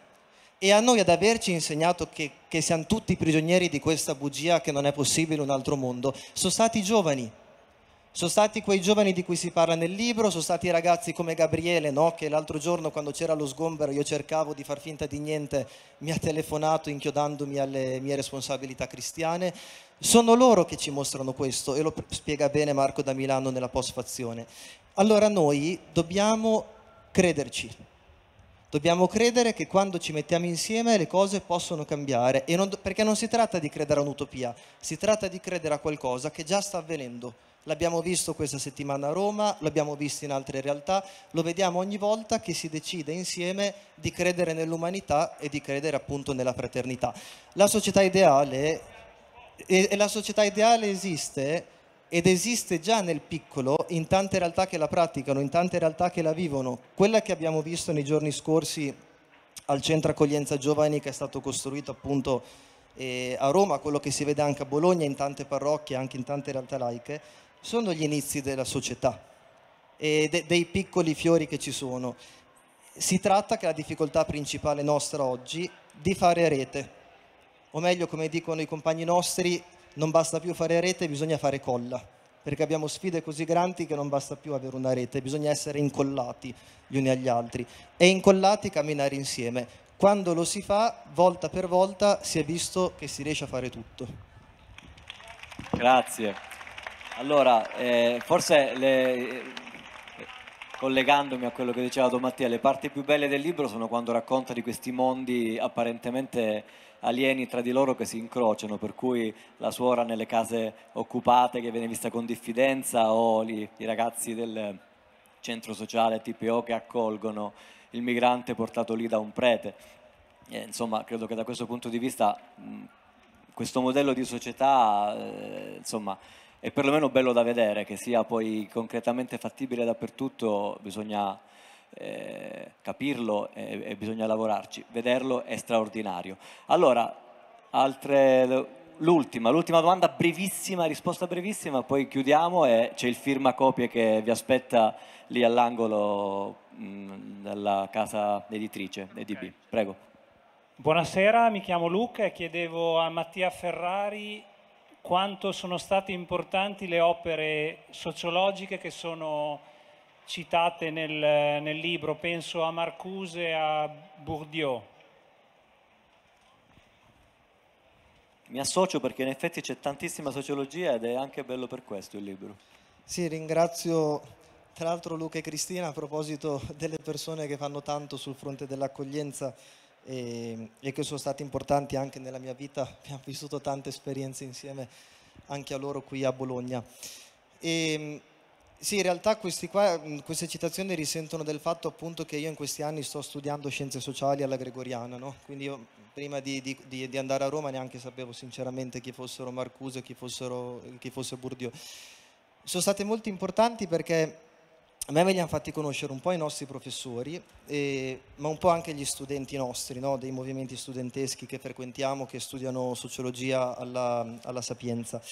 E a noi ad averci insegnato che, che siamo tutti prigionieri di questa bugia che non è possibile un altro mondo, sono stati i giovani sono stati quei giovani di cui si parla nel libro, sono stati ragazzi come Gabriele, no? che l'altro giorno quando c'era lo sgombero io cercavo di far finta di niente, mi ha telefonato inchiodandomi alle mie responsabilità cristiane. Sono loro che ci mostrano questo e lo spiega bene Marco da Milano nella postfazione. Allora noi dobbiamo crederci, Dobbiamo credere che quando ci mettiamo insieme le cose possono cambiare, non, perché non si tratta di credere a un'utopia, si tratta di credere a qualcosa che già sta avvenendo, L'abbiamo visto questa settimana a Roma, l'abbiamo visto in altre realtà, lo vediamo ogni volta che si decide insieme di credere nell'umanità e di credere appunto nella fraternità. La società ideale, e, la società ideale esiste ed esiste già nel piccolo in tante realtà che la praticano, in tante realtà che la vivono. Quella che abbiamo visto nei giorni scorsi al centro accoglienza giovani che è stato costruito appunto eh, a Roma, quello che si vede anche a Bologna, in tante parrocchie, anche in tante realtà laiche, sono gli inizi della società e de dei piccoli fiori che ci sono. Si tratta, che la difficoltà principale nostra oggi, di fare rete. O meglio, come dicono i compagni nostri, non basta più fare rete, bisogna fare colla. Perché abbiamo sfide così grandi che non basta più avere una rete, bisogna essere incollati gli uni agli altri. E incollati camminare insieme. Quando lo si fa, volta per volta, si è visto che si riesce a fare tutto. Grazie. Allora, eh, forse le, eh, collegandomi a quello che diceva Don Mattia, le parti più belle del libro sono quando racconta di questi mondi apparentemente alieni tra di loro che si incrociano, per cui la suora nelle case occupate che viene vista con diffidenza o gli, i ragazzi del centro sociale TPO che accolgono il migrante portato lì da un prete. E, eh, insomma, credo che da questo punto di vista mh, questo modello di società, eh, insomma, è perlomeno bello da vedere, che sia poi concretamente fattibile dappertutto bisogna eh, capirlo e, e, bisogna lavorarci. Vederlo è straordinario. Allora, l'ultima, l'ultima domanda brevissima, risposta brevissima, poi chiudiamo e c'è il firma copie che vi aspetta lì all'angolo mm, della casa editrice EDB. Okay. Prego. Buonasera, mi chiamo Luca e chiedevo a Mattia Ferrari quanto sono state importanti le opere sociologiche che sono citate nel, nel libro, penso a Marcuse e a Bourdieu. Mi associo perché in effetti c'è tantissima sociologia ed è anche bello per questo il libro. Sì, ringrazio tra l'altro Luca e Cristina a proposito delle persone che fanno tanto sul fronte dell'accoglienza e, ehm, e che sono stati importanti anche nella mia vita, [LAUGHS] abbiamo vissuto tante esperienze insieme anche a loro qui a Bologna. E, ehm, sì, in realtà qua, mm, queste citazioni risentono del fatto appunto che io in questi anni sto studiando scienze sociali alla Gregoriana, no? quindi io prima di, di, di, andare a Roma neanche sapevo sinceramente chi fossero Marcuse, chi, fossero, chi fosse Bourdieu. Sono state molto importanti perché a me ve li hanno fatti conoscere un po' i nostri professori, eh, ma un po' anche gli studenti nostri, no? dei movimenti studenteschi che frequentiamo, che studiano sociologia alla, alla Sapienza.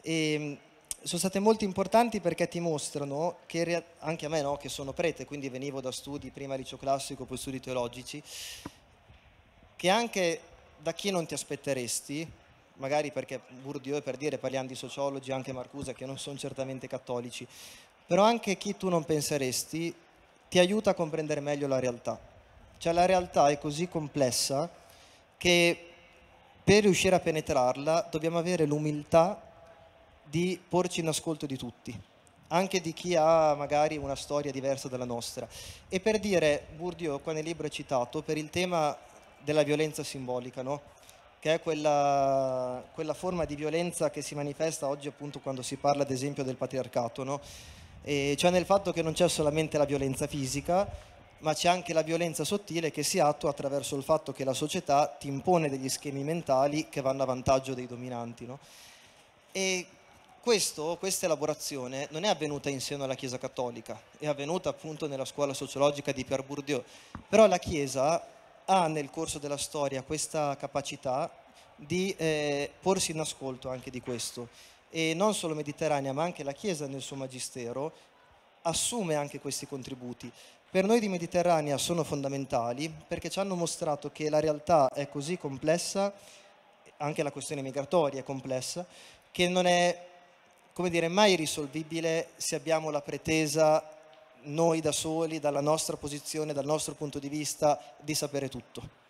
E, sono state molto importanti perché ti mostrano che anche a me, no? che sono prete, quindi venivo da studi prima liceo classico, poi studi teologici, che anche da chi non ti aspetteresti, magari perché Bourdieu per dire parliamo di sociologi, anche Marcusa, che non sono certamente cattolici, però anche chi tu non penseresti ti aiuta a comprendere meglio la realtà. Cioè la realtà è così complessa che per riuscire a penetrarla dobbiamo avere l'umiltà di porci in ascolto di tutti, anche di chi ha magari una storia diversa dalla nostra. E per dire, Bourdieu qua nel libro è citato, per il tema della violenza simbolica, no? che è quella, quella, forma di violenza che si manifesta oggi appunto quando si parla ad esempio del patriarcato. No? eh, cioè nel fatto che non c'è solamente la violenza fisica, ma c'è anche la violenza sottile che si attua attraverso il fatto che la società ti impone degli schemi mentali che vanno a vantaggio dei dominanti. No? E questo, questa elaborazione non è avvenuta in seno alla Chiesa Cattolica, è avvenuta appunto nella scuola sociologica di Pierre Bourdieu, però la Chiesa ha nel corso della storia questa capacità di eh, porsi in ascolto anche di questo e non solo mediterranea, ma anche la Chiesa nel suo magistero assume anche questi contributi. Per noi di Mediterranea sono fondamentali perché ci hanno mostrato che la realtà è così complessa, anche la questione migratoria è complessa, che non è come dire, mai risolvibile se abbiamo la pretesa noi da soli, dalla nostra posizione, dal nostro punto di vista, di sapere tutto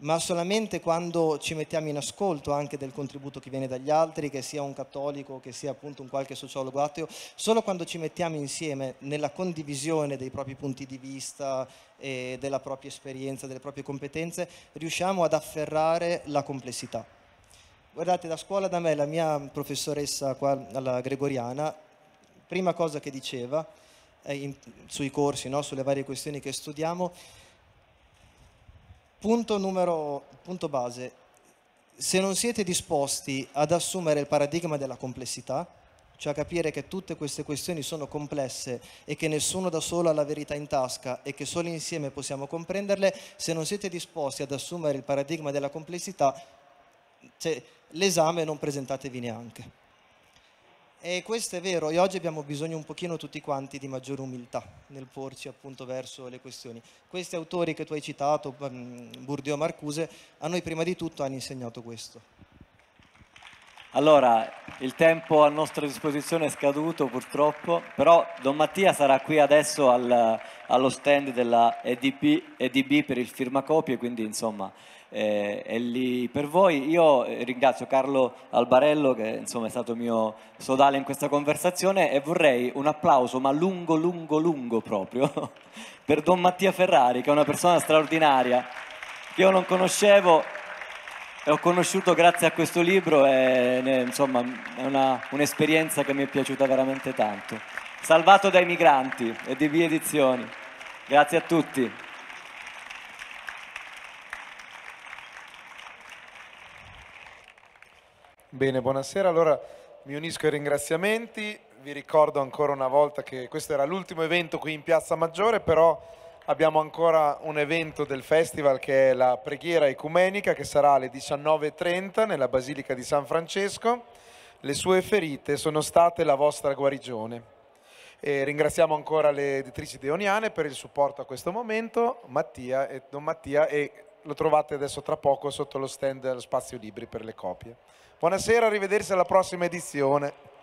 ma solamente quando ci mettiamo in ascolto anche del contributo che viene dagli altri, che sia un cattolico, che sia appunto un qualche sociologo ateo, solo quando ci mettiamo insieme nella condivisione dei propri punti di vista, e della propria esperienza, delle proprie competenze, riusciamo ad afferrare la complessità. Guardate, da scuola da me, la mia professoressa qua alla Gregoriana, prima cosa che diceva eh, in, sui corsi, no, sulle varie questioni che studiamo, Punto, numero, punto base, se non siete disposti ad assumere il paradigma della complessità, cioè a capire che tutte queste questioni sono complesse e che nessuno da solo ha la verità in tasca e che solo insieme possiamo comprenderle, se non siete disposti ad assumere il paradigma della complessità, l'esame non presentatevi neanche. E questo è vero, e oggi abbiamo bisogno un pochino tutti quanti di maggiore umiltà nel porci appunto verso le questioni. Questi autori che tu hai citato, mm, Burdio Marcuse, a noi prima di tutto hanno insegnato questo. Allora, il tempo a nostra disposizione è scaduto purtroppo, però Don Mattia sarà qui adesso al, allo stand della EDB, EDB per il firmacopie, quindi insomma eh, è lì per voi. Io eh, ringrazio Carlo Albarello che insomma, è stato mio sodale in questa conversazione e vorrei un applauso, ma lungo, lungo, lungo proprio, [LAUGHS] per Don Mattia Ferrari che è una persona straordinaria che io non conoscevo e ho conosciuto grazie a questo libro e insomma è una, un'esperienza che mi è piaciuta veramente tanto. Salvato dai migranti e di vie Edizioni. Grazie a tutti. Bene, buonasera. Allora mi unisco ai ringraziamenti. Vi ricordo ancora una volta che questo era l'ultimo evento qui in Piazza Maggiore, però abbiamo ancora un evento del festival che è la preghiera ecumenica che sarà alle 19.30 nella Basilica di San Francesco. Le sue ferite sono state la vostra guarigione. E ringraziamo ancora le editrici deoniane per il supporto a questo momento, Mattia e Don Mattia, e lo trovate adesso tra poco sotto lo stand dello Spazio Libri per le copie. Buonasera, arrivederci alla prossima edizione.